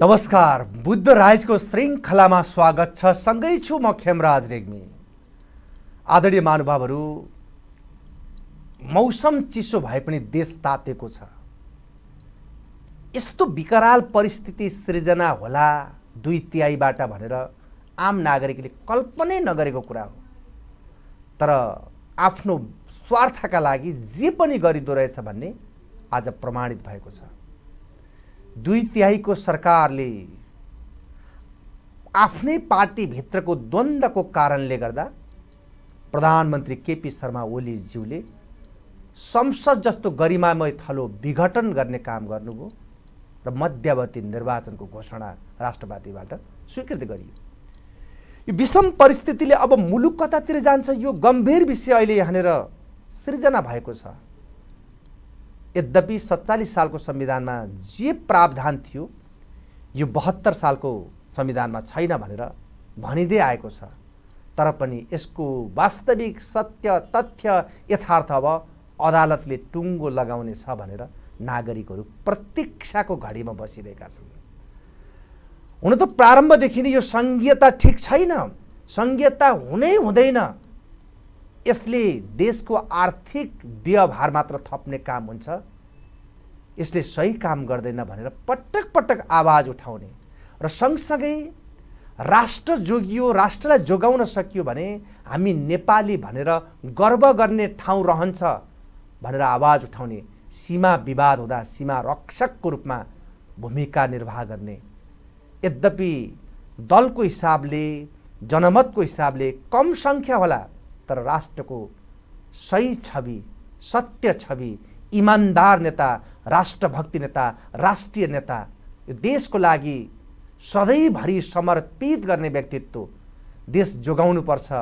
नमस्कार बुद्ध राजको श्रृङ्खलामा स्वागत छ सँगै छु म खेमराज रेग्मी आदरणीय महानुभावहरू मौसम चिसो भए पनि देश तातेको छ यस्तो विकराल परिस्थिति सृजना होला दुई तिहाईबाट भनेर आम नागरिकले कल्पनै नगरेको कुरा हो तर आफ्नो स्वार्थका लागि जे पनि गरिदो रहेछ भन्ने आज प्रमाणित भएको छ दुई तिहाईको सरकारले आफ्नै पार्टीभित्रको द्वन्द्वको कारणले गर्दा प्रधानमन्त्री केपी शर्मा ओलीज्यूले संसद जस्तो गरिमामय थलो विघटन गर्ने काम गर्नुभयो र मध्यावधि निर्वाचनको घोषणा राष्ट्रवादीबाट स्वीकृत गरियो यो विषम परिस्थितिले अब मुलुक कतातिर जान्छ यो गम्भीर विषय अहिले यहाँनिर सृजना भएको छ यद्यपि सत्तालिस सालको संविधानमा जे प्रावधान थियो यो बहत्तर सालको संविधानमा छैन भनेर भनिँदै आएको छ तर पनि यसको वास्तविक सत्य तथ्य यथार्थ अब अदालतले टुङ्गो छ भनेर नागरिकहरू प्रतीक्षाको घडीमा बसिरहेका छन् हुन त प्रारम्भदेखि नै यो सङ्घीयता ठिक छैन सङ्घीयता हुनै हुँदैन यसले देशको आर्थिक व्यवहार मात्र थप्ने काम हुन्छ यसले सही काम गर्दैन भनेर पटक पटक आवाज उठाउने र सँगसँगै राष्ट्र जोगियो राष्ट्रलाई जोगाउन सकियो भने हामी नेपाली भनेर गर्व गर्ने ठाउँ रहन्छ भनेर आवाज उठाउने सीमा विवाद हुँदा सीमा रक्षकको रूपमा भूमिका निर्वाह गर्ने यद्यपि दलको हिसाबले जनमतको हिसाबले कम सङ्ख्या होला तर राष्ट्रको सही छवि सत्य छवि इमान्दार नेता राष्ट्रभक्ति नेता राष्ट्रिय नेता यो देशको लागि सधैँभरि समर्पित गर्ने व्यक्तित्व देश जोगाउनुपर्छ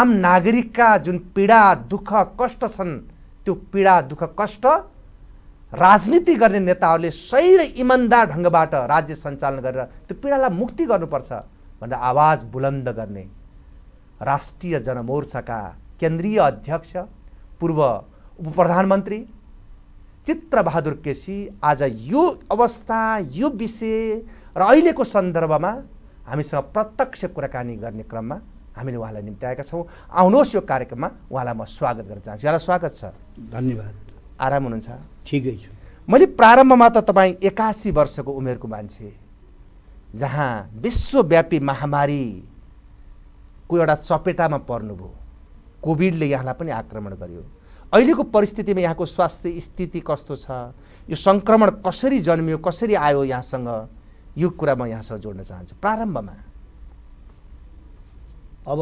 आम नागरिकका जुन पीडा दुःख कष्ट छन् त्यो पीडा दुःख कष्ट राजनीति गर्ने नेताहरूले सही र इमान्दार ढङ्गबाट राज्य सञ्चालन गरेर त्यो पीडालाई मुक्ति गर्नुपर्छ भनेर आवाज बुलन्द गर्ने राष्ट्रिय जनमोर्चाका केन्द्रीय अध्यक्ष पूर्व उप प्रधानमन्त्री चित्रबहादुर केसी आज यो अवस्था यो विषय र अहिलेको सन्दर्भमा हामीसँग प्रत्यक्ष कुराकानी गर्ने क्रममा हामीले उहाँलाई निम्त्याएका छौँ आउनुहोस् यो कार्यक्रममा उहाँलाई म स्वागत गर्न चाहन्छु यहाँलाई स्वागत छ धन्यवाद आराम हुनुहुन्छ ठिकै छु मैले प्रारम्भमा त तपाईँ एकासी वर्षको उमेरको मान्छे जहाँ विश्वव्यापी महामारी को एउटा चपेटामा पर्नुभयो कोभिडले यहाँलाई पनि आक्रमण गर्यो अहिलेको परिस्थितिमा यहाँको स्वास्थ्य स्थिति कस्तो छ यो सङ्क्रमण कसरी जन्मियो कसरी आयो यहाँसँग यो कुरा म यहाँसँग जोड्न चाहन्छु प्रारम्भमा अब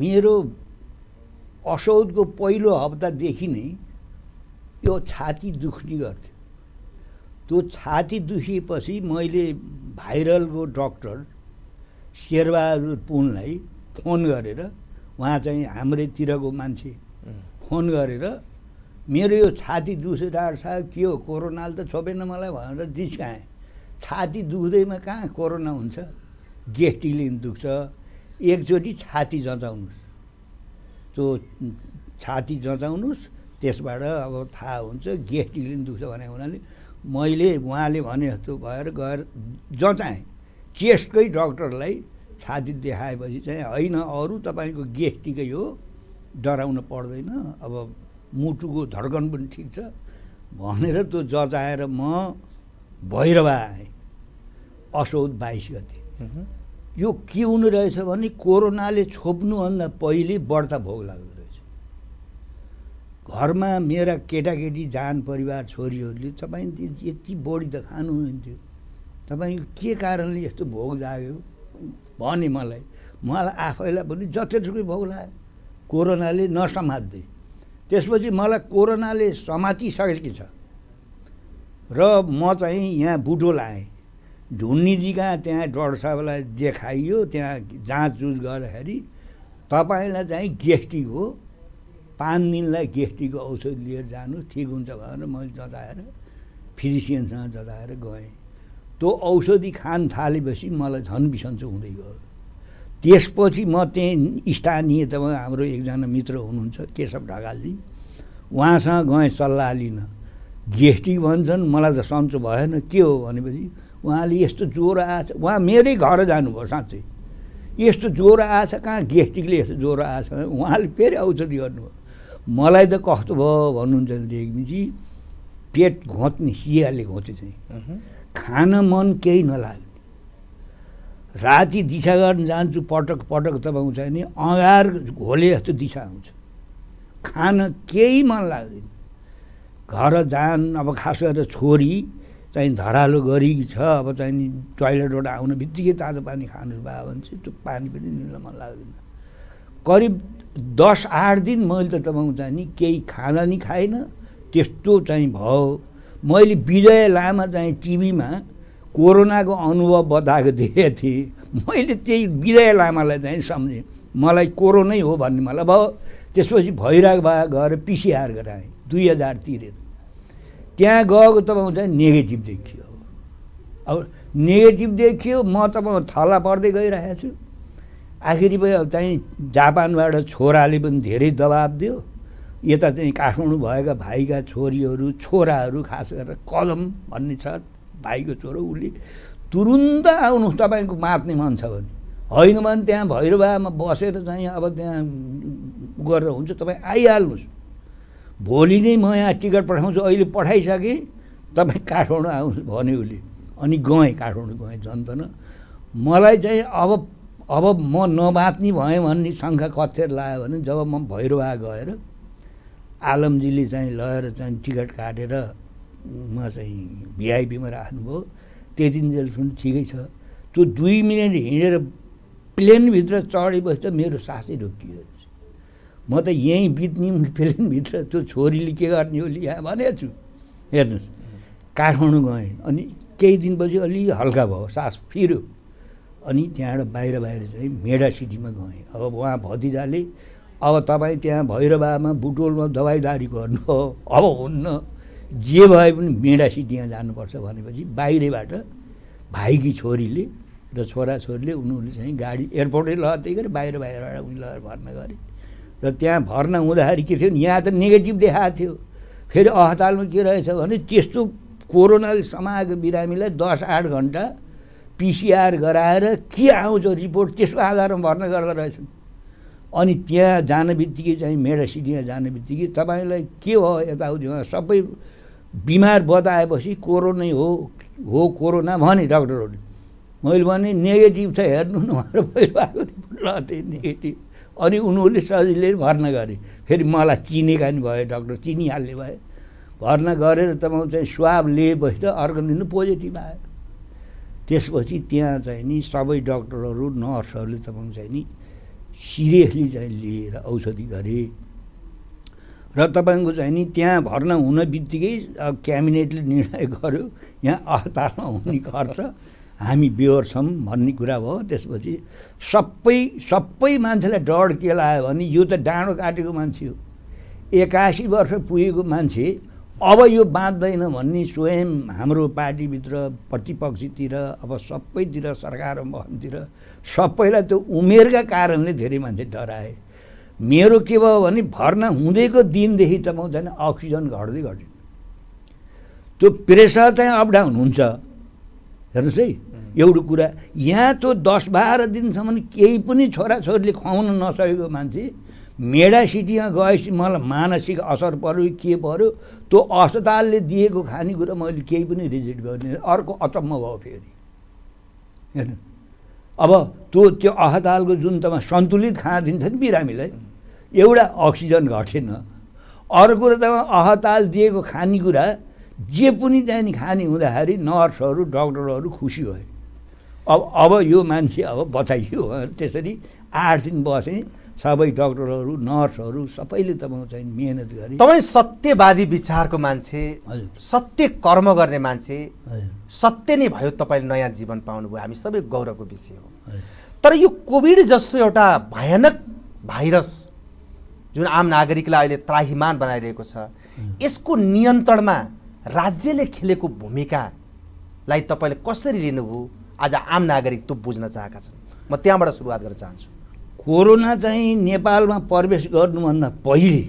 मेरो असौधको पहिलो हप्तादेखि नै यो छाती दुख्ने गर्थ्यो त्यो छाती दुखेपछि मैले भाइरलको डक्टर शेरबहादुर पुनलाई फोन गरेर उहाँ चाहिँ हाम्रैतिरको मान्छे फोन गरेर मेरो यो छाती दुखेर साहब के हो कोरोनाले त छोपेन मलाई भनेर जिस्काएँ छाती दुख्दैमा कहाँ कोरोना हुन्छ गेस्टिलिन दुख्छ एकचोटि छाती जचाउनुहोस् त्यो छाती जचाउनुहोस् त्यसबाट अब थाहा हुन्छ गेस्टिलिन दुख्छ भने हुनाले मैले उहाँले भने जस्तो भएर गएर जचाएँ चेस्टकै डक्टरलाई छाती देखाएपछि चाहिँ होइन अरू तपाईँको गेस्टिकै हो डराउनु पर्दैन अब मुटुको धड्कन पनि ठिक छ भनेर त्यो जजाएर म भैरव आएँ असौध बाइस गते यो के हुने रहेछ भने कोरोनाले छोप्नुभन्दा पहिले बढ्ता भोग लाग्दो रहेछ घरमा मेरा केटाकेटी जान परिवार छोरीहरूले तपाईँ यति बढी त खानुहुन्थ्यो तपाईँ के कारणले यस्तो भोग जाग्यो भने मलाई मलाई आफैलाई पनि जतिसुकै भोग लाग्यो कोरोनाले नसमात्दै त्यसपछि मलाई कोरोनाले समातिसकेकी छ र म चाहिँ यहाँ बुटो लाएँ ढुन्नीजीका त्यहाँ डक्टर साहबलाई देखाइयो त्यहाँ जाँचुच गर्दाखेरि तपाईँलाई चाहिँ गेस्टिक हो पाँच दिनलाई गेस्टिकको औषध लिएर जानु ठिक हुन्छ भनेर मैले जताएर फिजिसियनसँग जताएर गएँ त्यो औषधि खान थालेपछि मलाई झन् बिसन्चो हुँदै गयो त्यसपछि म त्यहीँ स्थानीय त हाम्रो एकजना मित्र हुनुहुन्छ केशव ढकालजी उहाँसँग गएँ सल्लाह लिन गेस्टिक भन्छन् मलाई त सन्चो भएन के हो भनेपछि उहाँले यस्तो ज्वरो आएछ उहाँ मेरै घर जानुभयो साँच्चै यस्तो ज्वरो आएछ कहाँ गेस्टिकले यस्तो ज्वरो आएछ उहाँले फेरि औषधि गर्नुभयो मलाई त कस्तो भयो भन्नुहुन्छ देखिजी पेट घोच्ने सियाले घोचे चाहिँ खान मन केही नलाग्ने राति दिशा गर्न जान्छु पटक पटक तपाईँ भने अँगार घोले जस्तो दिशा आउँछ खान केही मन लाग्दैन घर जान अब खास गरेर छोरी चाहिँ धरालो गरी छ अब चाहिँ टोइलेटबाट आउन बित्तिकै तातो पानी खानु भयो भने चाहिँ त्यो पानी पनि निल्न मन लाग्दैन करिब दस आठ दिन मैले त तपाईँ चाहिँ नि केही खाना नि खाएन त्यस्तो चाहिँ भयो मैले विजय लामा चाहिँ टिभीमा कोरोनाको अनुभव बताएको देखेको थिएँ मैले त्यही विजय लामालाई चाहिँ सम्झेँ मलाई कोरोनै हो भन्ने मलाई भयो त्यसपछि भइरहेको भए गएर पिसिआर गराएँ दुई हजार तिरेर त्यहाँ गएको तपाईँको चाहिँ नेगेटिभ देखियो अब नेगेटिभ देखियो म तपाईँ थला पर्दै गइरहेको छु आखिरी चाहिँ जापानबाट छोराले पनि धेरै दबाब दियो यता चाहिँ काठमाडौँ भएका भाइका छोरीहरू छोराहरू खास गरेर कलम भन्ने छ भाइको छोरो उसले तुरुन्त आउनु तपाईँको मात्ने मन छ भने होइन भने त्यहाँ भैरवामा बसेर चाहिँ अब त्यहाँ गरेर हुन्छ तपाईँ आइहाल्नुहोस् भोलि नै म यहाँ टिकट पठाउँछु अहिले पठाइसकेँ तपाईँ काठमाडौँ आउनुहोस् भने उसले अनि गएँ काठमाडौँ गएँ जन्तन मलाई चाहिँ अब अब म नबाँच्ने भएँ भन्ने शङ्का कथेर लायो भने जब म भैरवा गएर आलमजीले चाहिँ लगेर चाहिँ टिकट काटेर म चाहिँ भिआइपीमा राख्नुभयो त्यतिन्जेलसम्म ठिकै छ त्यो दुई मिनट हिँडेर प्लेनभित्र चढेपछि त मेरो सासै रोकियो म त यहीँ बित्ने प्लेनभित्र त्यो छोरीले के गर्ने हो लिया भनेको छु हेर्नुहोस् काठमाडौँ गएँ अनि केही दिनपछि अलि हल्का भयो सास फिर्यो अनि त्यहाँबाट बाहिर बाहिर चाहिँ मेडा सिटीमा गएँ अब उहाँ भतिजाले अब तपाईँ त्यहाँ भैरवामा बुटोलमा दबाईदारी गर्नुभयो अब हुन्न जे भए पनि मेडासी त्यहाँ जानुपर्छ भनेपछि बाहिरबाट भाइकी छोरीले र छोराछोरीले उनीहरूले चाहिँ गाडी एयरपोर्टै लहत्दै गरे बाहिर बाहिरबाट उनी लगेर भर्ना गरे र त्यहाँ भर्ना हुँदाखेरि के थियो यहाँ त नेगेटिभ देखाएको थियो फेरि अस्पतालमा के रहेछ भने त्यस्तो कोरोनाले समाएको बिरामीलाई दस आठ घन्टा पिसिआर गराएर के आउँछ रिपोर्ट त्यसको आधारमा भर्ना गर्दो रहेछन् अनि त्यहाँ जाने बित्तिकै चाहिँ सिटीमा जाने बित्तिकै तपाईँलाई के भयो यताउतिमा सबै बिमार बताएपछि कोरोना हो हो कोरोना भने डक्टरहरूले मैले भने नेगेटिभ छ हेर्नु न भइरहेको ल त्यही नेगेटिभ अनि उनीहरूले सजिलै भर्ना गरे फेरि मलाई चिनेका नि भयो डक्टर चिनिहाल्ने भए भर्ना गरेर तपाईँ चाहिँ स्वाब लिएपछि त अर्को दिन पोजिटिभ आयो त्यसपछि त्यहाँ चाहिँ नि सबै डक्टरहरू नर्सहरूले तपाईँ चाहिँ नि सिरियसली चाहिँ लिएर औषधि गरे र तपाईँको चाहिँ नि त्यहाँ भर्ना हुन बित्तिकै क्याबिनेटले निर्णय गर्यो यहाँ अस्पतालमा हुने खर्च हामी बेहोर छौँ भन्ने कुरा भयो त्यसपछि सबै सबै मान्छेलाई डर के लायो भने यो त डाँडो काटेको मान्छे हो एकासी वर्ष पुगेको मान्छे अब यो बाँच्दैन भन्ने स्वयं हाम्रो पार्टीभित्र प्रतिपक्षीतिर अब सबैतिर सरकार भवनतिर सबैलाई त्यो उमेरका कारणले धेरै मान्छे डराए मेरो के भयो भने भर्ना हुँदैको दिनदेखि त म झन् अक्सिजन घट्दै घट्यो त्यो प्रेसर चाहिँ अपडाउन हुन्छ हेर्नुहोस् है एउटा कुरा यहाँ त दस बाह्र दिनसम्म केही पनि छोराछोरीले खुवाउन नसकेको मान्छे मेडा सिटीमा गएपछि मलाई मानसिक असर पऱ्यो के पऱ्यो त्यो अस्पतालले दिएको खानेकुरा मैले केही पनि रिजेक्ट गर्ने अर्को अचम्म भयो फेरि हेर्नु अब त्यो त्यो अस्पतालको जुन तमा सन्तुलित खाना दिन्छ नि बिरामीलाई एउटा अक्सिजन घटेन अर्को त अस्पताल दिएको खानेकुरा जे पनि त्यहाँदेखि खाने हुँदाखेरि नर्सहरू डक्टरहरू खुसी भए अब अब यो मान्छे अब बचाइयो त्यसरी आठ दिन बसेँ सबै डक्टरहरू नर्सहरू सबैले तपाईँको चाहिँ मिहिनेत गरे तपाईँ सत्यवादी विचारको मान्छे सत्य कर्म गर्ने मान्छे सत्य नै भयो तपाईँले नयाँ जीवन पाउनुभयो हामी सबै गौरवको विषय हो तर यो कोभिड जस्तो एउटा भयानक भाइरस जुन आम नागरिकलाई अहिले त्राहिमान बनाइरहेको छ यसको नियन्त्रणमा राज्यले खेलेको भूमिकालाई तपाईँले कसरी लिनुभयो आज आम नागरिक त बुझ्न चाहेका छन् म त्यहाँबाट सुरुवात गर्न चाहन्छु कोरोना चाहिँ नेपालमा प्रवेश गर्नुभन्दा पहिले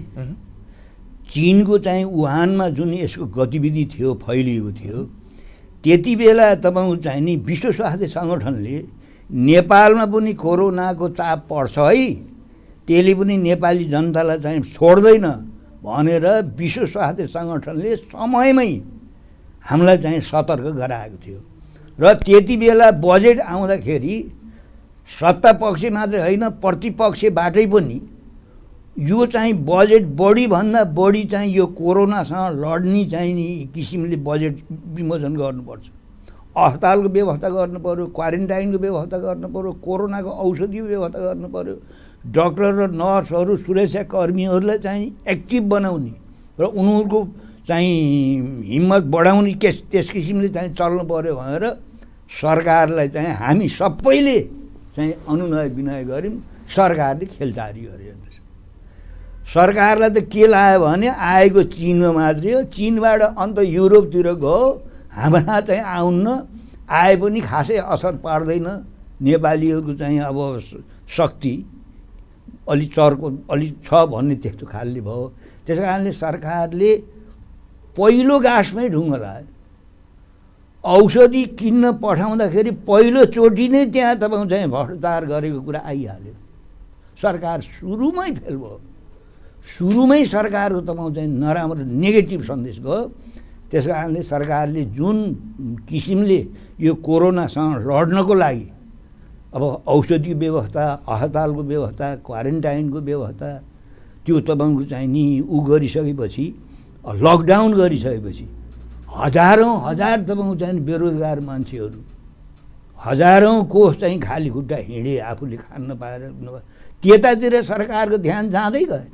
चिनको चाहिँ वुहानमा जुन यसको गतिविधि थियो फैलिएको थियो त्यति बेला तपाईँको चाहिँ नि विश्व स्वास्थ्य सङ्गठनले नेपालमा पनि कोरोनाको चाप पर्छ है त्यसले पनि नेपाली जनतालाई चाहिँ छोड्दैन भनेर विश्व स्वास्थ्य सङ्गठनले समयमै हामीलाई चाहिँ सतर्क गराएको थियो र त्यति बेला बजेट आउँदाखेरि सत्तापक्ष मात्रै होइन प्रतिपक्षबाटै पनि यो चाहिँ बजेट बढीभन्दा बढी चाहिँ यो कोरोनासँग लड्ने चाहिँ नि किसिमले बजेट विमोचन गर्नुपर्छ अस्पतालको व्यवस्था गर्नुपऱ्यो क्वारेन्टाइनको व्यवस्था गर्नुपऱ्यो कोरोनाको औषधिको व्यवस्था गर्नुपऱ्यो डक्टर र नर्सहरू सुरक्षाकर्मीहरूलाई चाहिँ एक्टिभ बनाउने र उनीहरूको चाहिँ हिम्मत बढाउने त्यस त्यस किसिमले चाहिँ चल्नु पऱ्यो भनेर सरकारलाई चाहिँ हामी सबैले चाहिँ अनुनय विनय गऱ्यौँ सरकारले खेलचारी गर्यो सरकारलाई त के लायो भने आएको चिनमा मात्रै हो चिनबाट अन्त युरोपतिर गयो हाम्रा चाहिँ आउन्न आए पनि खासै असर पार्दैन नेपालीहरूको चाहिँ अब शक्ति अलि चर्को अलि छ भन्ने त्यस्तो खालले भयो त्यस कारणले सरकारले पहिलो गाँसमै ढुङ्गा लायो औषधि किन्न पठाउँदाखेरि पहिलोचोटि नै त्यहाँ तपाईँ चाहिँ भ्रष्टाचार गरेको कुरा आइहाल्यो सरकार सुरुमै फेल भयो सुरुमै सरकारको तपाईँ चाहिँ नराम्रो नेगेटिभ सन्देश गयो त्यस कारणले सरकारले जुन किसिमले यो कोरोनासँग लड्नको लागि अब औषधि व्यवस्था अस्पतालको व्यवस्था क्वारेन्टाइनको व्यवस्था त्यो तपाईँको चाहिँ नि ऊ गरिसकेपछि लकडाउन गरिसकेपछि हजारौँ हजार तपाईँको चाहिँ बेरोजगार मान्छेहरू हजारौँ कोष चाहिँ खाली खुट्टा हिँडे आफूले खान्न पाएर त्यतातिर सरकारको ध्यान जाँदै गएन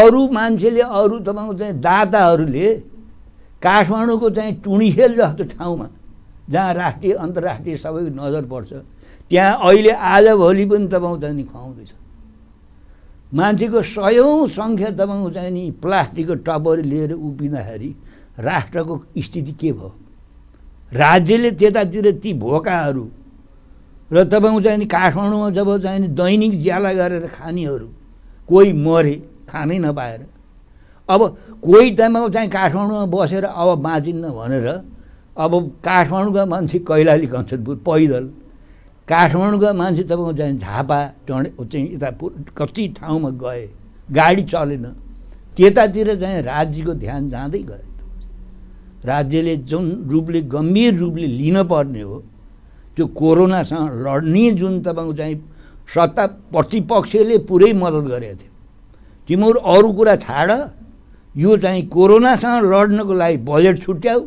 अरू मान्छेले अरू तपाईँको चाहिँ दाताहरूले काठमाडौँको चाहिँ टुणिखेल जस्तो ठाउँमा जहाँ राष्ट्रिय अन्तर्राष्ट्रिय सबैको नजर पर्छ त्यहाँ अहिले आजभोलि पनि तपाईँ चाहिँ नि खुवाउँदैछ मान्छेको सयौँ सङ्ख्या तपाईँको चाहिँ नि प्लास्टिकको टपहरू लिएर उभिँदाखेरि राष्ट्रको स्थिति के भयो राज्यले त्यतातिर ती भोकाहरू र तपाईँ चाहिँ नि काठमाडौँमा जब चाहिँ नि दैनिक ज्याला गरेर खानेहरू कोही मरे खानै नपाएर अब कोही तपाईँको चाहिँ काठमाडौँमा बसेर अब बाँचिन्न भनेर अब काठमाडौँका मान्छे कैलाली कञ्चनपुर पैदल काठमाडौँका मान्छे तपाईँको चाहिँ झापा टे चाहिँ यता कति ठाउँमा गए गाडी चलेन त्यतातिर चाहिँ राज्यको ध्यान जाँदै गयो राज्यले जुन रूपले गम्भीर रूपले लिन पर्ने हो त्यो कोरोनासँग लड्ने जुन तपाईँको चाहिँ सत्ता प्रतिपक्षले पुरै मद्दत गरेको थियो तिमीहरू अरू कुरा छाड यो चाहिँ कोरोनासँग लड्नको लागि बजेट छुट्याऊ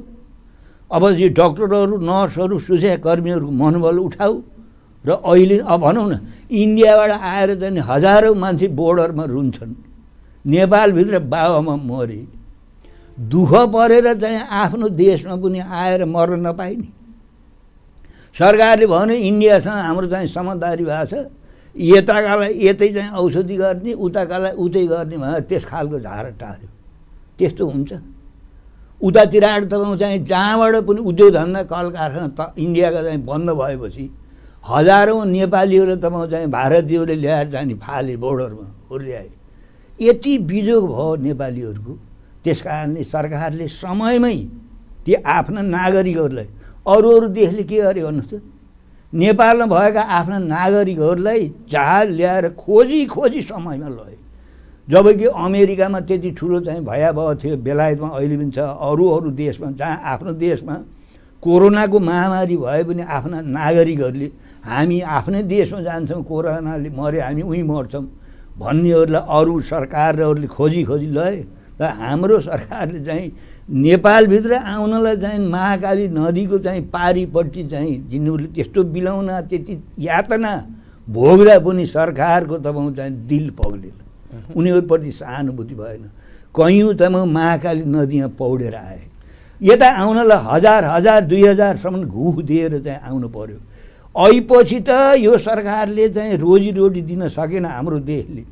अब यो डक्टरहरू नर्सहरू सुरक्षाकर्मीहरूको मनोबल उठाऊ र अहिले अब भनौँ न इन्डियाबाट आएर चाहिँ हजारौँ मान्छे बोर्डरमा रुन्छन् नेपालभित्र बाबामा मरे दुःख परेर चाहिँ आफ्नो देशमा पनि आएर मर्न नपाइने सरकारले भन्यो इन्डियासँग हाम्रो चाहिँ समझदारी भएको छ यताकालाई यतै चाहिँ औषधि गर्ने उताकालाई उतै गर्ने भनेर त्यस खालको झार टार्यो त्यस्तो हुन्छ उतातिर आएर तपाईँ चाहिँ जहाँबाट पनि उद्योग धन्दा कल कारखाना त इन्डियाको चाहिँ बन्द भएपछि हजारौँ नेपालीहरू तपाईँ चाहिँ भारतीयहरूले ल्याएर जाने फाले बोर्डरमा हुर्याए यति बिजोग भयो नेपालीहरूको त्यस कारणले सरकारले समयमै ती आफ्ना नागरिकहरूलाई अरू अरू देशले के गरे भन्नुहोस् त नेपालमा भएका आफ्ना नागरिकहरूलाई जहाज ल्याएर खोजी खोजी समयमा लगे जबकि अमेरिकामा त्यति ठुलो चाहिँ भयावह थियो बेलायतमा अहिले पनि छ अरू अरू देशमा जहाँ आफ्नो देशमा कोरोनाको महामारी भए पनि आफ्ना नागरिकहरूले हामी आफ्नै देशमा जान्छौँ कोरोनाले मर्यो हामी उहीँ मर्छौँ भन्नेहरूलाई अरू सरकारहरूले खोजी खोजी लए र हाम्रो सरकारले चाहिँ नेपालभित्र आउनलाई चाहिँ महाकाली नदीको चाहिँ पारिपट्टि चाहिँ जिन्दुले त्यस्तो बिलाउन त्यति यातना भोग्दा पनि सरकारको तपाईँ चाहिँ दिल पग्लेन उनीहरूप्रति सहानुभूति भएन कयौँ त महाकाली नदीमा पौडेर आए यता आउनलाई हजार हजार दुई हजारसम्म घुख दिएर चाहिँ आउनु पर्यो अहिपछि त यो सरकारले चाहिँ रोजीरोटी दिन सकेन हाम्रो देशले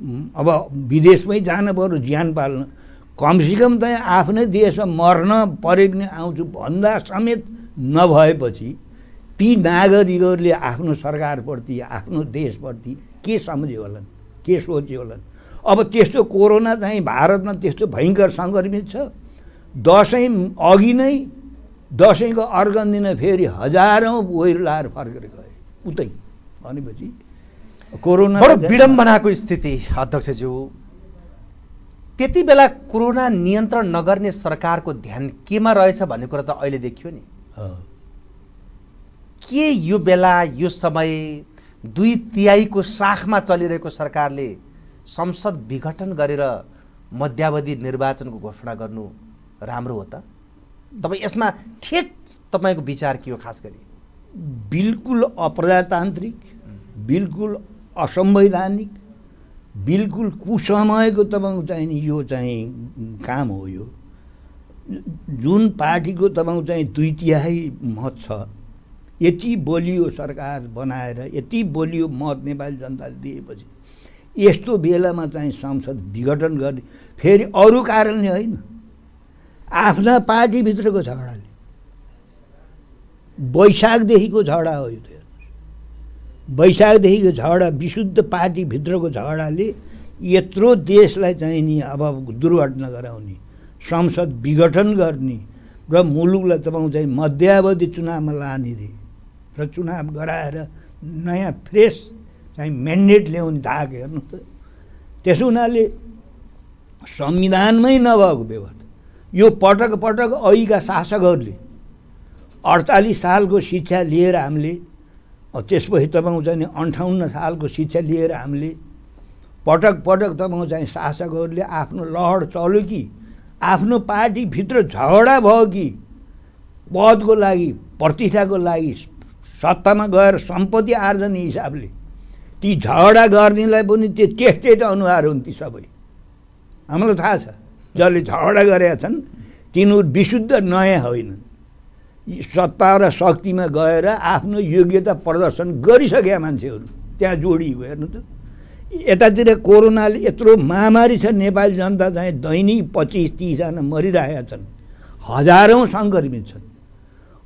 अब विदेशमै जान बरु ज्यान पाल्न कमसेकम त आफ्नै देशमा मर्न परे पनि आउँछु भन्दा समेत नभएपछि ती नागरिकहरूले आफ्नो सरकारप्रति आफ्नो देशप्रति के सम्झ्यो होलान् के सोच्यो होलान् अब त्यस्तो कोरोना चाहिँ भारतमा त्यस्तो भयङ्कर सङ्क्रमित छ दसैँ अघि नै दसैँको अर्गन दिन फेरि हजारौँ लाएर फर्केर गए उतै भनेपछि कोरोना बडो विडम्बनाको स्थिति अध्यक्षज्यू त्यति बेला कोरोना नियन्त्रण नगर्ने सरकारको ध्यान केमा रहेछ भन्ने कुरा त अहिले देखियो नि के यो बेला यो समय दुई तिहाईको साखमा चलिरहेको सरकारले संसद विघटन गरेर मध्यावधि निर्वाचनको घोषणा गर्नु राम्रो हो त तपाईँ यसमा ठेक तपाईँको विचार के हो खास गरी बिल्कुल अप्रजातान्त्रिक बिल्कुल असंवैधानिक बिल्कुल कुसमयको तपाईँको चाहिँ यो चाहिँ काम हो यो जुन पार्टीको तपाईँको चाहिँ दुई तिहाई मत छ यति बलियो सरकार बनाएर यति बलियो मत नेपाली जनताले दिएपछि यस्तो बेलामा चाहिँ संसद विघटन गर्ने फेरि अरू कारणले होइन आफ्ना पार्टीभित्रको झगडाले वैशाखदेखिको झगडा हो यो त वैशाखदेखिको झगडा विशुद्ध पार्टीभित्रको झगडाले यत्रो देशलाई चाहिँ नि अब दुर्घटना गराउने संसद विघटन गर्ने र मुलुकलाई तपाईँ चाहिँ मध्यावधि चुनावमा लाने रे र चुनाव गराएर नयाँ फ्रेस चाहिँ म्यान्डेट ल्याउने धाक हेर्नु त त्यसो हुनाले संविधानमै नभएको व्यवस्था यो पटक पटक अहिलेका शासकहरूले अडचालिस सालको शिक्षा लिएर हामीले त्यसपछि तपाईँको चाहिँ अन्ठाउन्न सालको शिक्षा लिएर हामीले पटक पटक तपाईँको चाहिँ शासकहरूले आफ्नो लहर चल्यो कि आफ्नो पार्टीभित्र झगडा भयो कि पदको लागि प्रतिष्ठाको लागि सत्तामा गएर सम्पत्ति आर्जन हिसाबले ती झगडा गर्नेलाई पनि त्यो टेस्टेड अनुहार हुन् ती सबै हामीलाई थाहा छ जसले झगडा गरेका छन् तिनीहरू विशुद्ध नयाँ होइनन् सत्ता र शक्तिमा गएर आफ्नो योग्यता प्रदर्शन गरिसकेका मान्छेहरू त्यहाँ जोडिएको हेर्नु त यतातिर कोरोनाले यत्रो महामारी छ नेपाली जनता चाहिँ दैनिक पच्चिस तिसजना मरिरहेका छन् हजारौँ सङ्क्रमित छन्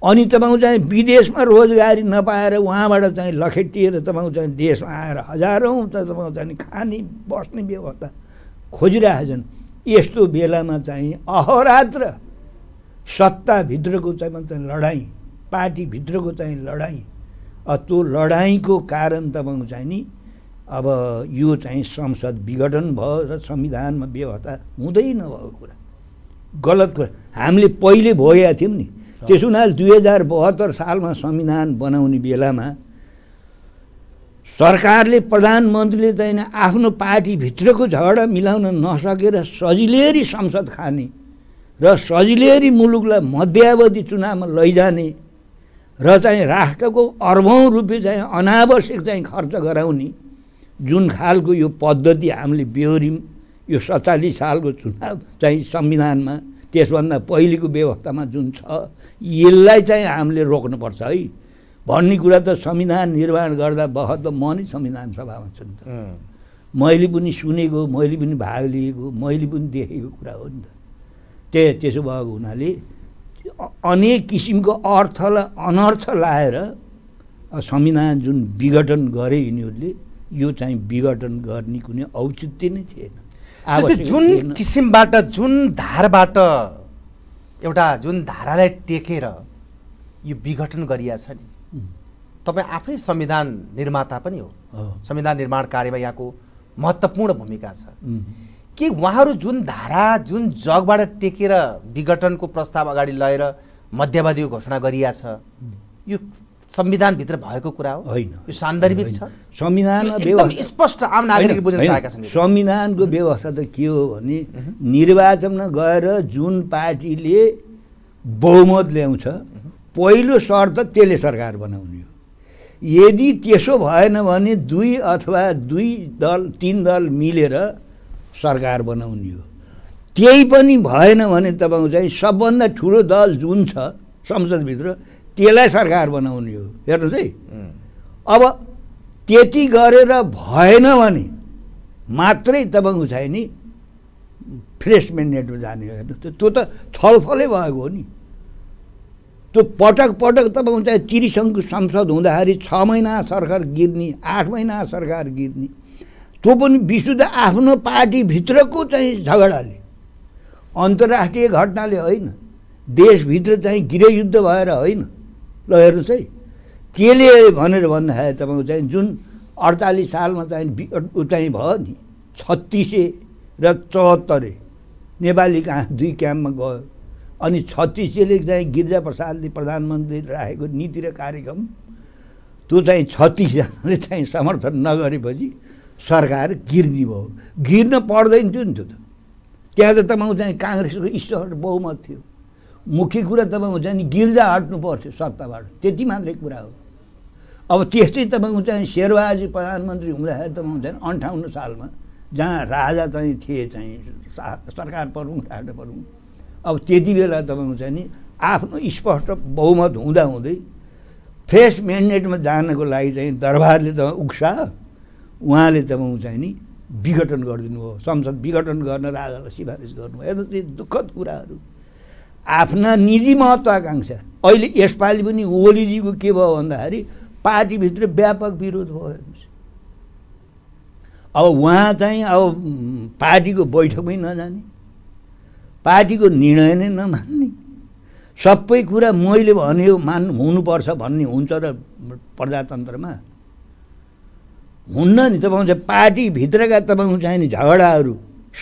अनि तपाईँ चाहिँ विदेशमा रोजगारी नपाएर उहाँबाट चाहिँ लखेटिएर तपाईँ चाहिँ देशमा आएर हजारौँ त तपाईँ चाहिँ खाने बस्ने व्यवस्था खोजिरहेछन् यस्तो बेलामा चाहिँ अहरात्र सत्ताभित्रको चाहिँ मात्रै लडाइँ पार्टीभित्रको चाहिँ लडाइँ त्यो लडाइँको कारण तपाईँको चाहिँ नि अब यो चाहिँ संसद विघटन भयो र संविधानमा व्यवस्था हुँदै नभएको कुरा गलत कुरा हामीले पहिले भोगेका थियौँ नि त्यस हुनाले दुई हजार बहत्तर सालमा संविधान बनाउने बेलामा सरकारले प्रधानमन्त्रीले चाहिँ आफ्नो पार्टीभित्रको झगडा मिलाउन नसकेर सजिलेरी संसद खाने र सजिलेरी मुलुकलाई मध्यावधि चुनावमा लैजाने र चाहिँ राष्ट्रको अर्बौँ रुपियाँ चाहिँ अनावश्यक चाहिँ खर्च गराउने जुन खालको यो पद्धति हामीले बेहोऱ्यौँ यो सत्तालिस सालको चुनाव चाहिँ संविधानमा त्यसभन्दा पहिलेको व्यवस्थामा जुन छ यसलाई चाहिँ हामीले रोक्नुपर्छ है भन्ने कुरा त संविधान निर्माण गर्दा बहत त म नै संविधान सभामा छु नि त मैले पनि सुनेको मैले पनि भाग लिएको मैले पनि देखेको कुरा हो नि त त्यो त्यसो भएको हुनाले अनेक किसिमको अर्थलाई अनर्थ लाएर संविधान जुन विघटन गरे यिनीहरूले यो चाहिँ विघटन गर्ने कुनै औचित्य नै थिएन जुन किसिमबाट जुन धारबाट एउटा जुन धारालाई टेकेर यो विघटन गरिएको छ नि तपाईँ आफै संविधान निर्माता पनि हो संविधान निर्माण कार्यमा यहाँको महत्त्वपूर्ण भूमिका छ कि उहाँहरू जुन धारा जुन जगबाट टेकेर विघटनको प्रस्ताव अगाडि लगेर मध्यवादीको घोषणा गरिया छ यो संविधानभित्र भएको कुरा हो होइन यो सान्दर्भिक छ संविधान स्पष्ट आम नागरिक बुझ्न संविधानको व्यवस्था त के हो भने निर्वाचनमा गएर जुन पार्टीले बहुमत ल्याउँछ पहिलो शर्त त्यसले सरकार बनाउने हो यदि त्यसो भएन भने दुई अथवा दुई दल तिन दल मिलेर सरकार बनाउने हो त्यही पनि भएन भने तपाईँको चाहिँ सबभन्दा ठुलो दल जुन छ संसदभित्र त्यसलाई सरकार बनाउने हो हेर्नुहोस् है अब त्यति गरेर भएन भने मात्रै तपाईँको चाहिँ नि फ्रेस म्यान्डेटमा जाने हो हेर्नुहोस् त्यो त छलफलै भएको हो नि त्यो पटक पटक तपाईँको चाहिँ त्रिसङ्घको संसद हुँदाखेरि छ महिना सरकार गिर्ने आठ महिना सरकार गिर्ने त्यो पनि विशुद्ध आफ्नो पार्टीभित्रको चाहिँ झगडाले अन्तर्राष्ट्रिय घटनाले होइन देशभित्र चाहिँ गृहयुद्ध भएर होइन ल हेर्नुहोस् है केले भनेर भन्दाखेरि तपाईँको चाहिँ जुन अडचालिस सालमा चाहिँ चाहिँ भयो नि छत्तिसे र चौहत्तरे नेपाली कहाँ दुई क्याम्पमा गयो अनि छत्तिसेले चाहिँ गिरिजा प्रसादले प्रधानमन्त्री राखेको नीति र कार्यक्रम त्यो चाहिँ छत्तिसजनाले चाहिँ समर्थन नगरेपछि सरकार गिर्ने भयो गिर्न पर्दैन थियो नि त्यो त त्यहाँ त तपाईँ चाहिँ काङ्ग्रेसको स्टहट बहुमत थियो मुख्य कुरा तपाईँ चाहिँ गिर्जा हट्नु पर्थ्यो सत्ताबाट त्यति मात्रै कुरा हो अब त्यस्तै तपाईँको चाहिँ शेरबहाजी प्रधानमन्त्री हुँदाखेरि तपाईँ चाहिँ अन्ठाउन्न सालमा जहाँ राजा चाहिँ थिए चाहिँ सरकार परौँ राजा परौँ अब त्यति बेला तपाईँको चाहिँ नि आफ्नो स्पष्ट बहुमत हुँदाहुँदै फ्रेस म्यान्डेटमा जानको लागि चाहिँ दरबारले त उक्सा उहाँले जब चाहिँ नि विघटन गरिदिनु हो संसद विघटन गर्न राजालाई सिफारिस गर्नु हेर्नु ती दुःखद कुराहरू आफ्ना निजी महत्त्वाकाङ्क्षा अहिले यसपालि पनि ओलीजीको के भयो भन्दाखेरि पार्टीभित्र व्यापक विरोध भयो हेर्नुहोस् अब उहाँ चाहिँ अब पार्टीको बैठकमै नजाने पार्टीको निर्णय नै नमान्ने सबै कुरा मैले भने मान्नु हुनुपर्छ भन्ने हुन्छ र प्रजातन्त्रमा हुन्न नि तपाईँ पार्टीभित्रका तपाईँको नि झगडाहरू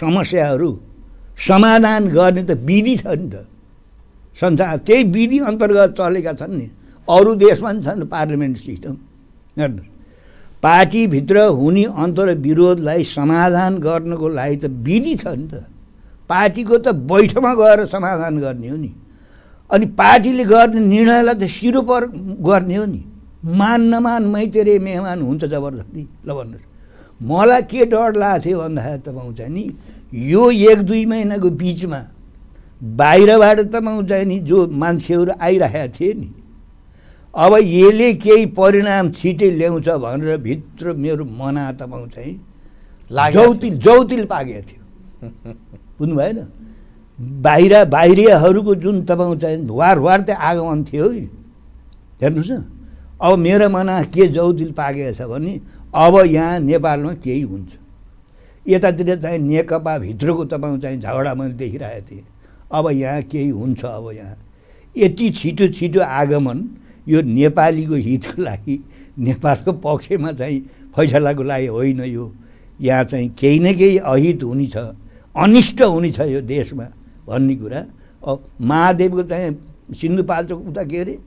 समस्याहरू समाधान गर्ने त विधि छ नि त संसार त्यही विधि अन्तर्गत चलेका छन् नि अरू देशमा पनि छन् पार्लियामेन्ट सिस्टम हेर्नुहोस् पार्टीभित्र हुने अन्तर्विरोधलाई समाधान गर्नको लागि त विधि छ नि त पार्टीको त बैठकमा गएर समाधान गर्ने हो नि अनि पार्टीले गर्ने निर्णयलाई त सिरोपर गर्ने हो नि मान नमान मैतेरे मेहमान हुन्छ जबरजस्ती ल भन्नुहोस् मलाई के डर लागेको थियो भन्दाखेरि तपाईँ हुन्छ नि यो एक दुई महिनाको बिचमा बाहिरबाट तपाईँ हुन्छ नि जो मान्छेहरू आइरहेका थिए नि अब यसले केही परिणाम छिटै ल्याउँछ भनेर भित्र मेरो मना तपाईँ चाहिँ जौतिल जौतिल पाकेको थियो बुझ्नु भएन बाहिर बाहिरहरूको जुन तपाईँ चाहिँ वार वार त्यो आगमन थियो हेर्नुहोस् न अब मेरो मना के जौदिल दिल छ भने अब यहाँ नेपालमा केही हुन्छ यतातिर चाहिँ नेकपा भित्रको तपाईँ चाहिँ झगडा मैले देखिरहेको थिएँ अब यहाँ केही हुन्छ अब यहाँ यति छिटो छिटो आगमन यो नेपालीको हितको लागि नेपालको पक्षमा चाहिँ फैसलाको लागि होइन यो यहाँ चाहिँ केही न केही अहित हुनेछ अनिष्ट हुनेछ यो देशमा भन्ने कुरा अब महादेवको चाहिँ सिन्धुपाल्चोक उता के अरे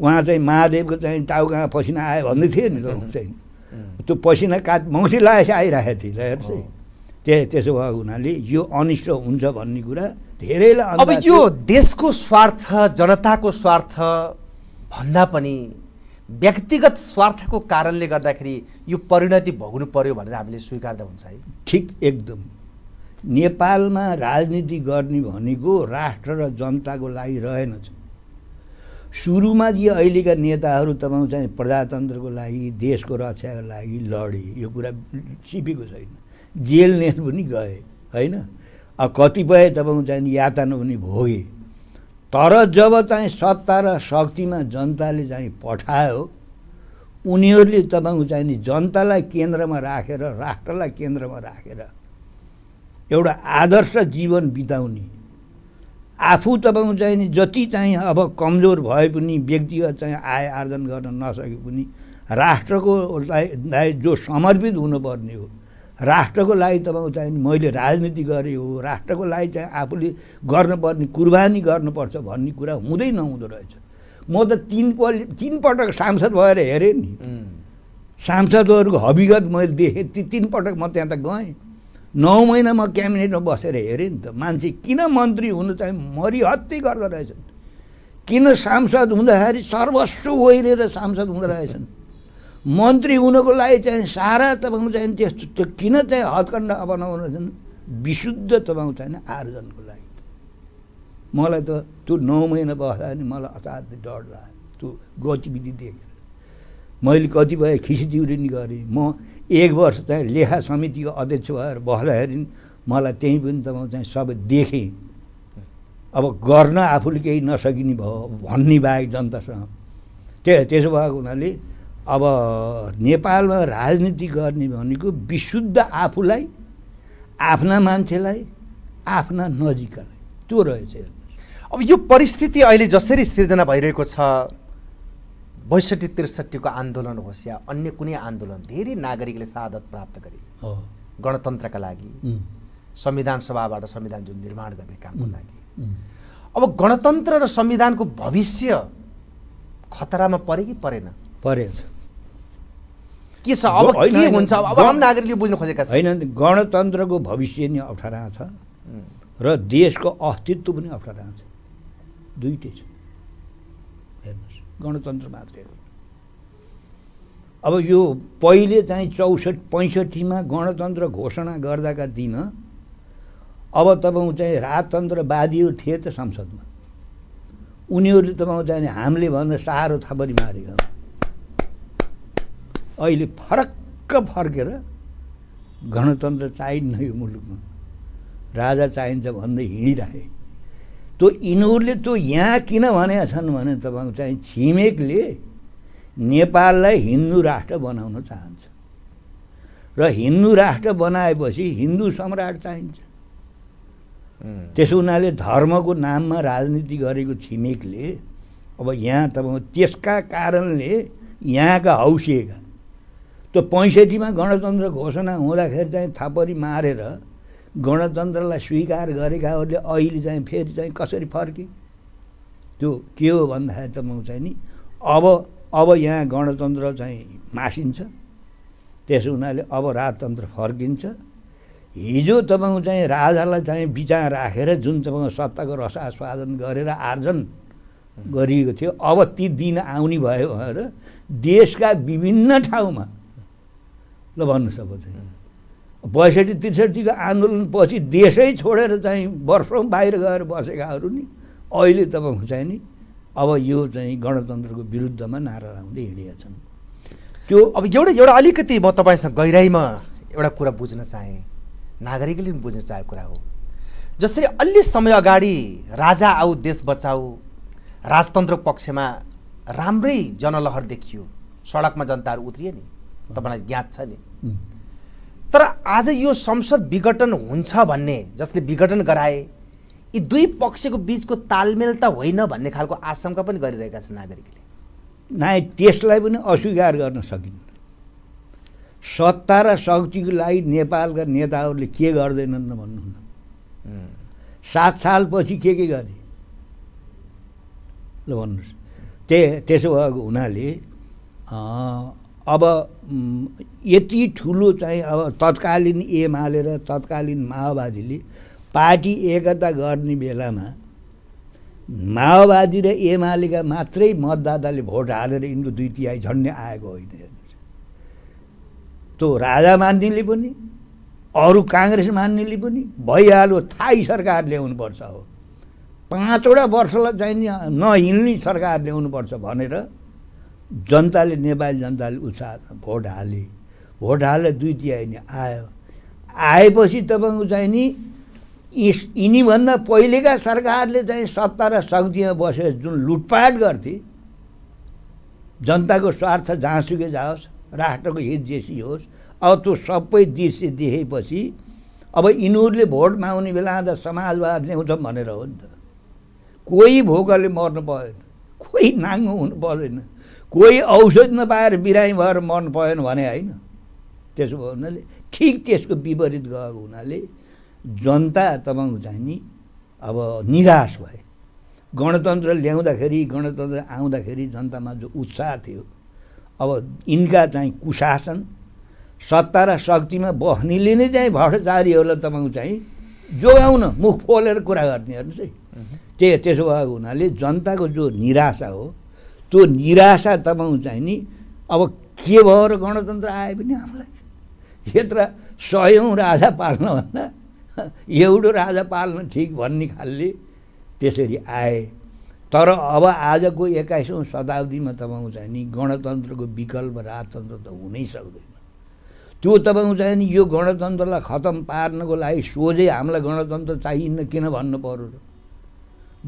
उहाँ चाहिँ महादेवको चाहिँ टाउकामा पसिना आयो भन्दै थिए नि त चाहिँ त्यो पसिना काट मङ्सी लगाएपछि आइरहेको थिएँ ल हेर्नुहोस् है त्यसो भएको हुनाले यो अनिष्ट हुन्छ भन्ने कुरा धेरैलाई अब यो देशको स्वार्थ जनताको स्वार्थ भन्दा पनि व्यक्तिगत स्वार्थको कारणले गर्दाखेरि यो परिणति भोग्नु पर्यो भनेर हामीले स्वीकार्दा हुन्छ है ठिक एकदम नेपालमा राजनीति गर्ने भनेको राष्ट्र र जनताको लागि रहेनछ सुरुमा जे अहिलेका नेताहरू तपाईँ चाहिँ प्रजातन्त्रको लागि देशको रक्षाको लागि लडे यो कुरा सिपेको छैन जेल नेल पनि गए होइन कतिपय तपाईँ चाहिँ यातना पनि भोगे तर जब चाहिँ सत्ता र शक्तिमा जनताले चाहिँ पठायो उनीहरूले तपाईँको चाहिँ जनतालाई केन्द्रमा राखेर राष्ट्रलाई केन्द्रमा राखेर एउटा आदर्श जीवन बिताउने आफू तपाईँको चाहिँ नि जति चाहिँ अब कमजोर भए पनि व्यक्तिगत चाहिँ आय आर्जन गर्न नसके पनि राष्ट्रको लागि जो समर्पित हुनुपर्ने हो राष्ट्रको लागि तपाईँको चाहिँ मैले राजनीति गरेँ हो राष्ट्रको लागि चाहिँ आफूले गर्नुपर्ने कुर्बानी गर्नुपर्छ भन्ने कुरा हुँदै नहुँदो रहेछ म त तिनपल्ट तिनपटक सांसद भएर हेरेँ नि सांसदहरूको हविगत मैले देखेँ ती तिनपटक म त्यहाँ त गएँ नौ महिना म क्याबिनेटमा बसेर हेऱ्यो नि त मान्छे किन मन्त्री हुनु चाहिँ मरिहत्ती गर्दो रहेछन् किन सांसद हुँदाखेरि सर्वस्व ओहिरेर सांसद हुँदो रहेछन् मन्त्री हुनको लागि चाहिँ सारा तपाईँको चाहिँ त्यस्तो त्यो किन चाहिँ हत्कण्ड अपनाउनु रहेछन् विशुद्ध तपाईँको चाहिँ आर्जनको लागि मलाई त त्यो नौ महिना बस्दा नि मलाई असाध्य डर लाग्यो त्यो गतिविधि देखेँ मैले कतिपय खिसिदिउरी नि गरेँ म एक वर्ष चाहिँ लेखा समितिको अध्यक्ष भएर बस्दाखेरि मलाई त्यहीँ पनि त म चाहिँ सबै देखेँ अब गर्न आफूले केही नसकिने भयो भन्ने बाहेक जनतासँग त्यो त्यसो भएको हुनाले अब नेपालमा राजनीति गर्ने भनेको विशुद्ध आफूलाई आफ्ना मान्छेलाई आफ्ना नजिकलाई त्यो रहेछ अब यो परिस्थिति अहिले जसरी सिर्जना भइरहेको छ बैसठी त्रिसठीको आन्दोलन होस् या अन्य कुनै आन्दोलन धेरै नागरिकले सादत प्राप्त गरे गणतन्त्रका लागि संविधान सभाबाट संविधान जुन निर्माण गर्ने कामको लागि अब गणतन्त्र र संविधानको भविष्य खतरामा परे कि परेन परेछ के छ अब के हुन्छ अब आम नागरिकले बुझ्न खोजेका छन् गणतन्त्रको भविष्य नै अप्ठ्यारा छ र देशको अस्तित्व पनि अप्ठ्यारा छ दुइटै छ हेर्नुहोस् गणतन्त्र मात्रै हो अब यो पहिले चाहिँ चौसठी पैँसठीमा गणतन्त्र घोषणा गर्दाका दिन अब तपाईँ चाहिँ राजतन्त्रवादीहरू थिए त संसदमा उनीहरूले तपाईँ चाहिँ हामीले भन्दा साह्रो थापरी मारेका अहिले फरक्क फर्केर गणतन्त्र चाहिन्न यो मुलुकमा राजा चाहिन्छ भन्दै हिँडिरहे त्यो यिनीहरूले त्यो यहाँ किन भनेका छन् भने तपाईँको चाहिँ छिमेकले नेपाललाई हिन्दू राष्ट्र बनाउन चाहन्छ र हिन्दू राष्ट्र बनाएपछि हिन्दू सम्राट चाहिन्छ त्यसो हुनाले धर्मको नाममा राजनीति गरेको छिमेकले अब यहाँ तपाईँको त्यसका कारणले यहाँका हौसिएका त्यो पैँसठीमा गणतन्त्र घोषणा हुँदाखेरि चाहिँ थापरी मारेर गणतन्त्रलाई स्वीकार गरेकाहरूले अहिले चाहिँ फेरि चाहिँ कसरी फर्के त्यो के हो भन्दाखेरि त म चाहिँ नि अब अब यहाँ गणतन्त्र चाहिँ मासिन्छ त्यसो हुनाले अब राजतन्त्र फर्किन्छ हिजो तपाईँको चाहिँ राजालाई चाहिँ विचार राखेर जुन तपाईँको सत्ताको रसास्वादन गरेर आर्जन गरिएको थियो अब ती दिन आउने भयो भनेर देशका विभिन्न ठाउँमा ल भन्नु सबै चाहिँ बैसठी त्रिसठीको आन्दोलनपछि देशै छोडेर चाहिँ वर्षौँ बाहिर गएर बसेकाहरू नि अहिले त चाहिँ नि अब यो चाहिँ गणतन्त्रको विरुद्धमा नारा लाउँदै हिँडेका छन् त्यो अब एउटा एउटा अलिकति म तपाईँसँग गहिराइमा एउटा कुरा बुझ्न चाहेँ नागरिकले पनि बुझ्न चाहेको कुरा हो जसरी अलि समय अगाडि राजा आऊ देश बचाऊ राजतन्त्र पक्षमा राम्रै जनलहर देखियो सडकमा जनताहरू उत्रिए नि तपाईँलाई ज्ञात छ नि तर आज यो संसद विघटन हुन्छ भन्ने जसले विघटन गराए यी दुई पक्षको बिचको तालमेल त होइन भन्ने खालको आशंका पनि गरिरहेका छन् नागरिकले नै त्यसलाई पनि अस्वीकार गर्न सकिन्न सत्ता र शक्तिको लागि नेपालका नेताहरूले के गर्दैनन् न भन्नुहुन्न सात सालपछि के के गरे ल भन्नुहोस् त्यही त्यसो भएको हुनाले अब यति ठुलो चाहिँ अब तत्कालीन एमाले र तत्कालीन माओवादीले पार्टी एकता गर्ने बेलामा माओवादी र एमालेका मात्रै मतदाताले भोट हालेर यिनको दुई तिहाई झन्डै आएको होइन हेर्नुहोस् त्यो राजा मान्नेले पनि अरू काङ्ग्रेस मान्नेले पनि भइहाल्यो थाई सरकार ल्याउनुपर्छ हो पाँचवटा वर्षलाई चाहिँ नहिँड्ने सरकार ल्याउनुपर्छ भनेर जनताले नेपाली जनताले उत्साह भोट हाले भोट हाले दुई तिहाई नि आयो आएपछि तपाईँको चाहिँ नि यिनीभन्दा पहिलेका सरकारले चाहिँ सत्ता र शक्तिमा बसेर जुन लुटपाट गर्थे जनताको स्वार्थ जहाँसुकै जाओस् राष्ट्रको हित जेसी होस् अब त्यो सबै दृश्य देखेपछि अब यिनीहरूले भोट माग्ने बेला त समाजवाद ल्याउँछ भनेर हो नि त कोही भोकले मर्नु परेन कोही नाङ्गो हुनु पर्दैन कोही औषध नपाएर बिरामी भएर मन पएन भने होइन त्यसो भयो हुनाले ठिक त्यसको विपरीत गएको हुनाले जनता तपाईँको चाहिँ नि अब निराश भए गणतन्त्र ल्याउँदाखेरि गणतन्त्र आउँदाखेरि जनतामा जो उत्साह थियो अब यिनका चाहिँ कुशासन सत्ता र शक्तिमा बस्नेले नै चाहिँ भ्रष्टाचारीहरूलाई तपाईँको चाहिँ जोगाउन मुख खोलेर कुरा गर्ने हेर्नुहोस् है त्यही त्यसो भएको हुनाले जनताको जो निराशा हो त्यो निराशा तपाईँ चाहिँ नि अब के भयो र गणतन्त्र आयो भने हामीलाई यत्र सयौँ राजा पाल्नभन्दा एउटो राजा पाल्न ठिक भन्ने खालले त्यसरी आए तर अब आजको एक्काइसौँ शताब्दीमा तपाईँ चाहिँ नि गणतन्त्रको विकल्प राजतन्त्र त हुनै सक्दैन त्यो तपाईँ चाहिँ नि यो गणतन्त्रलाई खतम पार्नको लागि सोझै हामीलाई गणतन्त्र चाहिन्न किन भन्नु पऱ्यो र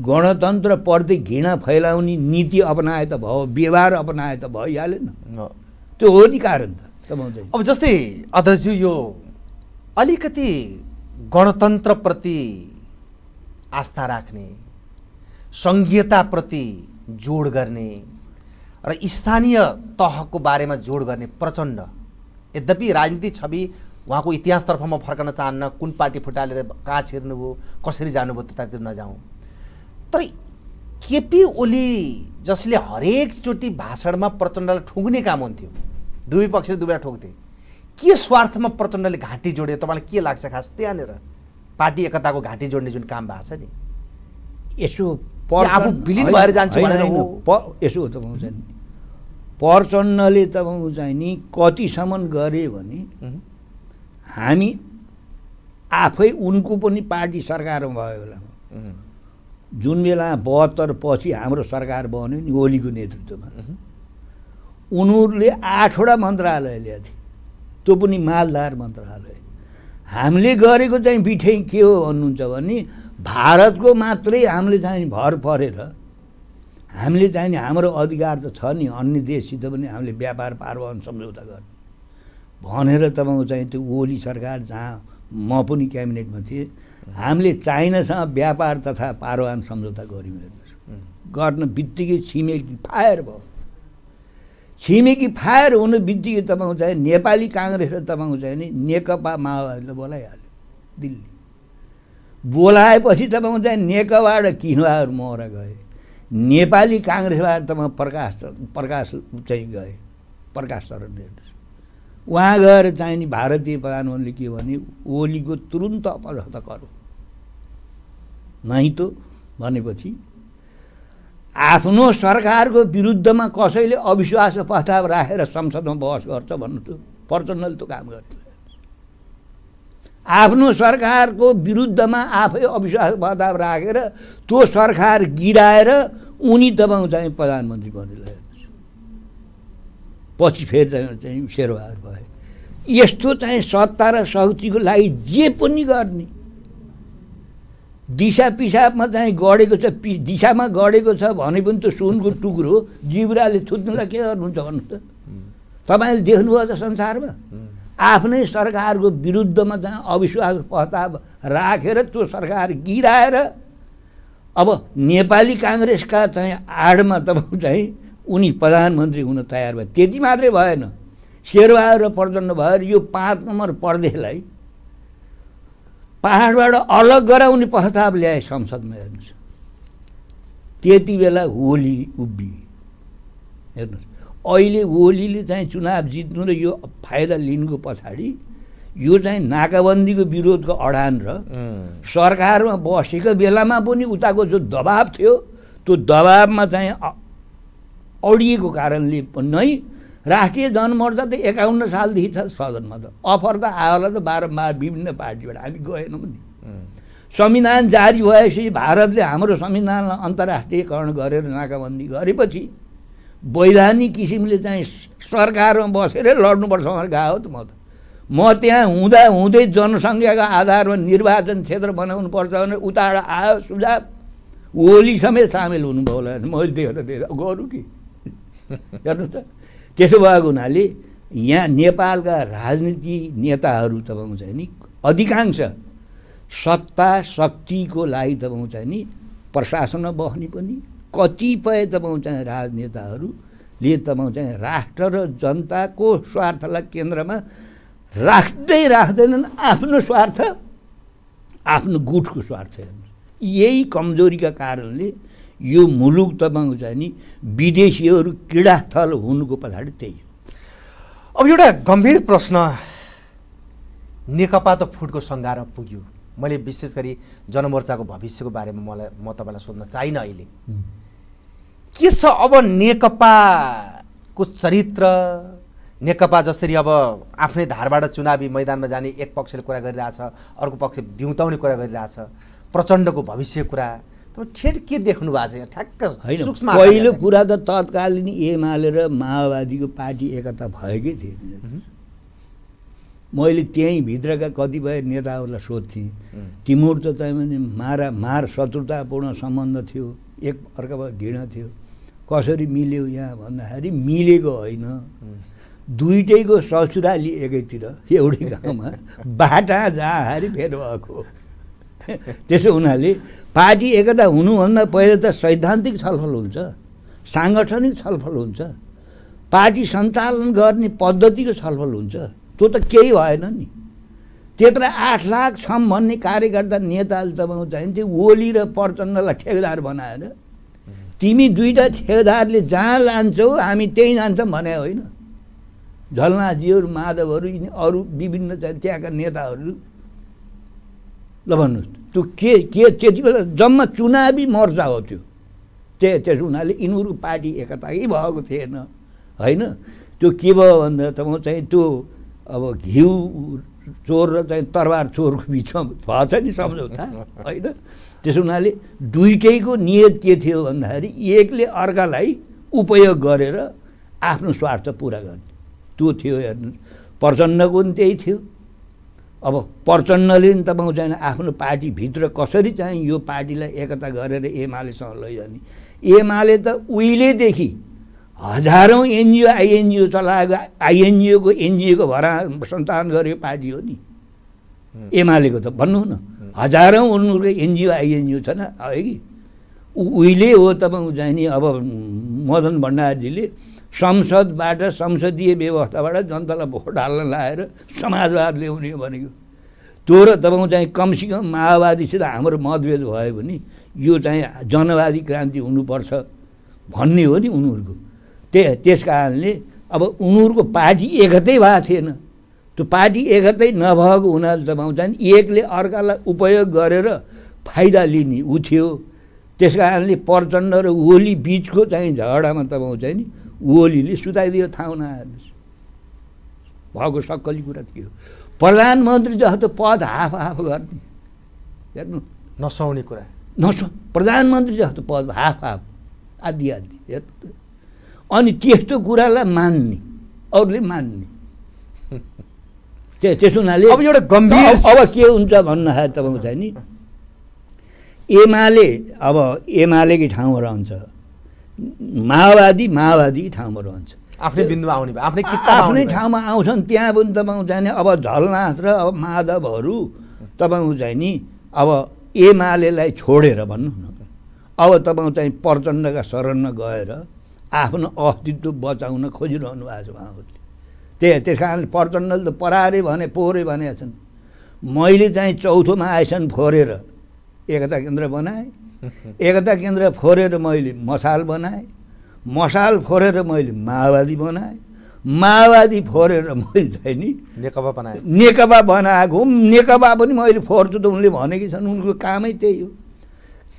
गणतन्त्र प्रति घृणा फैलाउने नीति अपनाए त भयो व्यवहार अपनाए त भयो नि त्यो हो नि कारण त अब जस्तै अध्यक्ष यो अलिकति गणतन्त्रप्रति आस्था राख्ने सङ्घीयताप्रति जोड गर्ने र स्थानीय तहको बारेमा जोड गर्ने प्रचण्ड यद्यपि राजनीतिक छवि उहाँको इतिहासतर्फ म फर्कन चाहन्न कुन पार्टी फुटालेर कहाँ छिर्नुभयो कसरी जानुभयो त्यतातिर नजाउँ तर केपी ओली जसले हरेकचोटि भाषणमा प्रचण्डलाई ठुङ्ग्ने काम हुन्थ्यो दुवै पक्षले दुवैलाई ठोक्थे के स्वार्थमा प्रचण्डले घाँटी जोड्यो तपाईँलाई के लाग्छ खास त्यहाँनिर पार्टी एकताको घाँटी जोड्ने जुन काम भएको छ नि यसो आफू विलिन भएर जान्छ यसो तपाईँ नि प्रचण्डले तपाईँ चाहिँ नि कतिसम्म गरे भने हामी आफै उनको पनि पार्टी सरकारमा भयो बेलामा जुन बेला बहत्तर पछि हाम्रो सरकार बन्यो नि ओलीको नेतृत्वमा उनीहरूले आठवटा मन्त्रालय ल्याएको थिए त्यो पनि मालदार मन्त्रालय हामीले गरेको चाहिँ बिठै के हो भन्नुहुन्छ भने भारतको मात्रै हामीले चाहिँ भर परेर हामीले चाहिँ हाम्रो अधिकार त छ नि अन्य देशसित पनि हामीले व्यापार पार्वन सम्झौता गर्ने भनेर तपाईँको चाहिँ त्यो ओली सरकार जहाँ म पनि क्याबिनेटमा थिएँ हामीले चाइनासँग व्यापार तथा पारवान सम्झौता गऱ्यौँ हेर्नुहोस् गर्न बित्तिकै छिमेकी फायर भयो छिमेकी फायर हुनु बित्तिकै तपाईँको चाहिँ नेपाली काङ्ग्रेस र तपाईँको चाहिँ नि नेकपा माओवादीले बोलाइहाल्यो दिल्ली बोलाएपछि तपाईँको चाहिँ नेकपाबाट किन्वाहरू किनुवाहरू गए नेपाली काङ्ग्रेसबाट तपाईँ प्रकाश प्रकाश चाहिँ गए प्रकाश चरण हेर्नुहोस् उहाँ गएर चाहिँ नि भारतीय प्रधानमन्त्रीले के भने ओलीको तुरुन्त अपदस्थ गरौँ नै त भनेपछि आफ्नो सरकारको विरुद्धमा कसैले अविश्वास प्रस्ताव राखेर संसदमा बहस गर्छ भन्नु त प्रचण्डले त काम गरे आफ्नो सरकारको विरुद्धमा आफै अविश्वास प्रस्ताव राखेर त्यो सरकार गिराएर उनी तपाईँ चाहिँ प्रधानमन्त्री बनिरहेको पछि फेरि चाहिँ शेरबहादुर भयो यस्तो चाहिँ सत्ता र शक्तिको लागि जे पनि गर्ने दिशा पिसाबमा चाहिँ गढेको छ पि दिशामा गढेको छ भने पनि त सुनको टुक्रो जिब्राले थुत्नुलाई के गर्नुहुन्छ भन्नु त तपाईँले देख्नुभयो त संसारमा आफ्नै सरकारको विरुद्धमा चाहिँ अविश्वास प्रस्ताव राखेर त्यो सरकार गिराएर अब नेपाली काङ्ग्रेसका चाहिँ आडमा तपाईँ चाहिँ उनी प्रधानमन्त्री हुन तयार भए त्यति मात्रै भएन शेरबहादुर र प्रचण्ड भएर यो पाँच नम्बर पर्देलाई पाहाडबाट अलग गराउने प्रस्ताव ल्याए संसदमा हेर्नुहोस् त्यति बेला होली उभिए हेर्नुहोस् अहिले होलीले चाहिँ चुनाव जित्नु र यो फाइदा लिनुको पछाडि यो चाहिँ नाकाबन्दीको विरोधको अडान र सरकारमा बसेको बेलामा पनि उताको जो दबाब थियो त्यो दबाबमा चाहिँ अडिएको कारणले नै राष्ट्रिय जनमोर्चा त एकाउन्न सालदेखि छ सदनमा त अफर त आयो होला त बारम्बार विभिन्न पार्टीबाट हामी गएनौँ नि संविधान जारी भएपछि भारतले हाम्रो संविधानलाई अन्तर्राष्ट्रियकरण गरेर नाकाबन्दी गरेपछि वैधानिक किसिमले चाहिँ सरकारमा बसेरै लड्नुपर्छ भनेर गएको त म त म त्यहाँ हुँदा हुँदै जनसङ्ख्याको आधारमा निर्वाचन क्षेत्र पर्छ भने उताबाट आयो सुझाव ओली समेत सामेल हुनुभयो होला मैले देखेर गरौँ कि हेर्नु त त्यसो भएको हुनाले यहाँ नेपालका राजनीति नेताहरू तपाईँ चाहिँ नि अधिकांश सत्ता शक्तिको लागि तपाईँ चाहिँ नि प्रशासनमा बस्ने पनि कतिपय तपाईँ चाहिँ राजनेताहरूले तपाईँ चाहिँ राष्ट्र र जनताको स्वार्थलाई केन्द्रमा राख्दै राख्दैनन् आफ्नो स्वार्थ आफ्नो गुठको स्वार्थ हेर्नु यही कमजोरीका कारणले यो मुलुक तपाईँको नि विदेशीहरू क्रीडास्थल हुनुको पछाडि त्यही हो अब एउटा गम्भीर प्रश्न नेकपा त फुटको सङ्घारमा पुग्यो मैले विशेष गरी जनमोर्चाको भविष्यको बारेमा मलाई म तपाईँलाई सोध्न चाहिँ अहिले के छ अब नेकपाको चरित्र नेकपा जसरी अब आफ्नै धारबाट चुनावी मैदानमा जाने एक पक्षले कुरा गरिरहेछ अर्को पक्ष बिउताउने कुरा गरिरहेछ प्रचण्डको भविष्य कुरा ठेट के देख्नु भएको छ यहाँ ठ्याक्क होइन पहिलो कुरा त तत्कालीन एमाले र माओवादीको पार्टी एकता भएकै थिएन मैले त्यहीँभित्रका कतिपय नेताहरूलाई सोध्थेँ तिमुर त चाहिँ भने मारा मार शत्रुतापूर्ण सम्बन्ध थियो एक अर्का घृणा थियो कसरी मिल्यो यहाँ भन्दाखेरि मिलेको होइन दुइटैको ससुराली एकैतिर एउटै गाउँमा बाटा जाँदाखेरि फेर भएको त्यसो हुनाले पार्टी एकता हुनुभन्दा पहिला त सैद्धान्तिक छलफल हुन्छ साङ्गठनिक छलफल हुन्छ पार्टी सञ्चालन गर्ने पद्धतिको छलफल हुन्छ त्यो त केही भएन नि त्यत्र आठ लाख छौँ भन्ने कार्यकर्ता नेताले तपाईँको चाहिँ त्यो ओली र प्रचण्डलाई ठेकेदार बनाएर तिमी दुईवटा ठेकेदारले जहाँ लान्छौ हामी त्यहीँ जान्छौँ भने होइन झलनाजीहरू माधवहरू अरू विभिन्न चाहिँ त्यहाँका नेताहरू ल भन्नुहोस् त्यो के के त्यति बेला जम्मा चुनावी मोर्चा हो त्यो त्यही त्यस उनीहरूले यिनीहरू पार्टी एकताकै भएको थिएन होइन त्यो के भयो भन्दा त म चाहिँ त्यो अब घिउ चोर र चाहिँ तरवार चोरको बिचमा भएछ नि सम्झौता होइन त्यसो हुनाले दुइटैको नियत के थियो भन्दाखेरि एकले अर्कालाई उपयोग गरेर आफ्नो स्वार्थ पुरा गर्ने त्यो थियो हेर्नु प्रचण्डको पनि त्यही थियो अब प्रचण्डले नि त पाउँदैन आफ्नो पार्टीभित्र कसरी चाहिँ यो पार्टीलाई एकता गरेर एमालेसँग लैजाने एमाले त उहिलेदेखि हजारौँ एनजिओ आइएनजिओ चलाएको आइएनजिओको एनजिओको भरा सन्तान गरेको पार्टी हो नि एमालेको त भन्नु न हजारौँ उनीहरूको एनजिओ आइएनजिओ छन् है कि उहिले हो तपाईँ नि अब मदन भण्डारीजीले संसदबाट संसदीय व्यवस्थाबाट जनतालाई भोट हाल्न लाएर समाजवाद ल्याउने भनेको त्यो र तपाईँ चाहिँ कमसेकम माओवादीसित हाम्रो मतभेद भयो भने यो चाहिँ जनवादी क्रान्ति हुनुपर्छ भन्ने हो नि उनीहरूको त्यही त्यस कारणले अब उनीहरूको पार्टी एकतै भएको थिएन त्यो पार्टी एकतै नभएको हुनाले तपाईँ चाहिँ एकले अर्कालाई उपयोग गरेर फाइदा लिने ऊ थियो त्यस कारणले प्रचण्ड र ओली बिचको चाहिँ झगडामा तपाईँ चाहिँ नि ओलीले सुताइदियो थाहा हुन भएको सक्कली कुरा थियो प्रधानमन्त्री जस्तो पद हाफ हाफ गर्ने हेर्नु नसाउने कुरा नसु प्रधानमन्त्री जस्तो पद हाफ हाफ आदि आदि हेर्नु अनि त्यस्तो कुरालाई मान्ने अरूले मान्ने त्यसो हुनाले अब एउटा गम्भीर अब के हुन्छ भन्दाखेरि तपाईँको चाहिँ नि एमाले अब एमालेकै ठाउँमा रहन्छ माओवादी माओवादी ठाउँमा रहन्छ आफ्नै बिन्दु आउने आफ्नै आफ्नै ठाउँमा आउँछन् त्यहाँ पनि तपाईँ जाने अब झलनाथ र अब माधवहरू तपाईँ चाहिँ नि अब एमालेलाई छोडेर भन्नु न अब तपाईँ चाहिँ प्रचण्डका शरणमा गएर आफ्नो अस्तित्व बचाउन खोजिरहनु भएको छ उहाँहरूले त्यही त्यस कारणले प्रचण्डले त परारे भने पोहोरे भनेका छन् मैले चाहिँ चौथोमा आएछन् फोरेर एकता केन्द्र बनाएँ एकता केन्द्र फोरेर मैले मसाल बनाएँ मसाल फोरेर मैले माओवादी बनाएँ माओवादी फोरेर मैले चाहिँ नि नेकपा बनाएँ नेकपा बनाएको नेकपा पनि मैले फोर्छु त उनले भनेकी छन् उनको कामै त्यही हो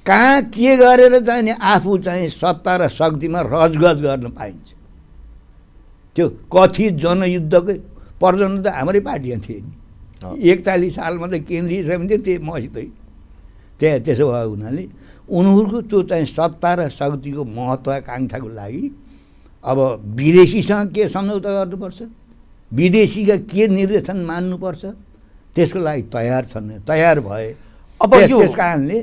कहाँ के गरेर चाहिँ नि आफू चाहिँ सत्ता र शक्तिमा रजगज गर्न पाइन्छ त्यो कथित जनयुद्धकै प्रजन त हाम्रै पार्टीमा थिए नि एकचालिस सालमा त केन्द्रीय समिति त्यही मसितै त्यहाँ त्यसो भएको हुनाले उनीहरूको त्यो चाहिँ सत्ता र शक्तिको महत्त्वाकाङ्क्षाको लागि अब विदेशीसँग के सम्झौता गर्नुपर्छ विदेशीका के निर्देशन मान्नुपर्छ त्यसको लागि तयार छन् तयार भए अब यो त्यस कारणले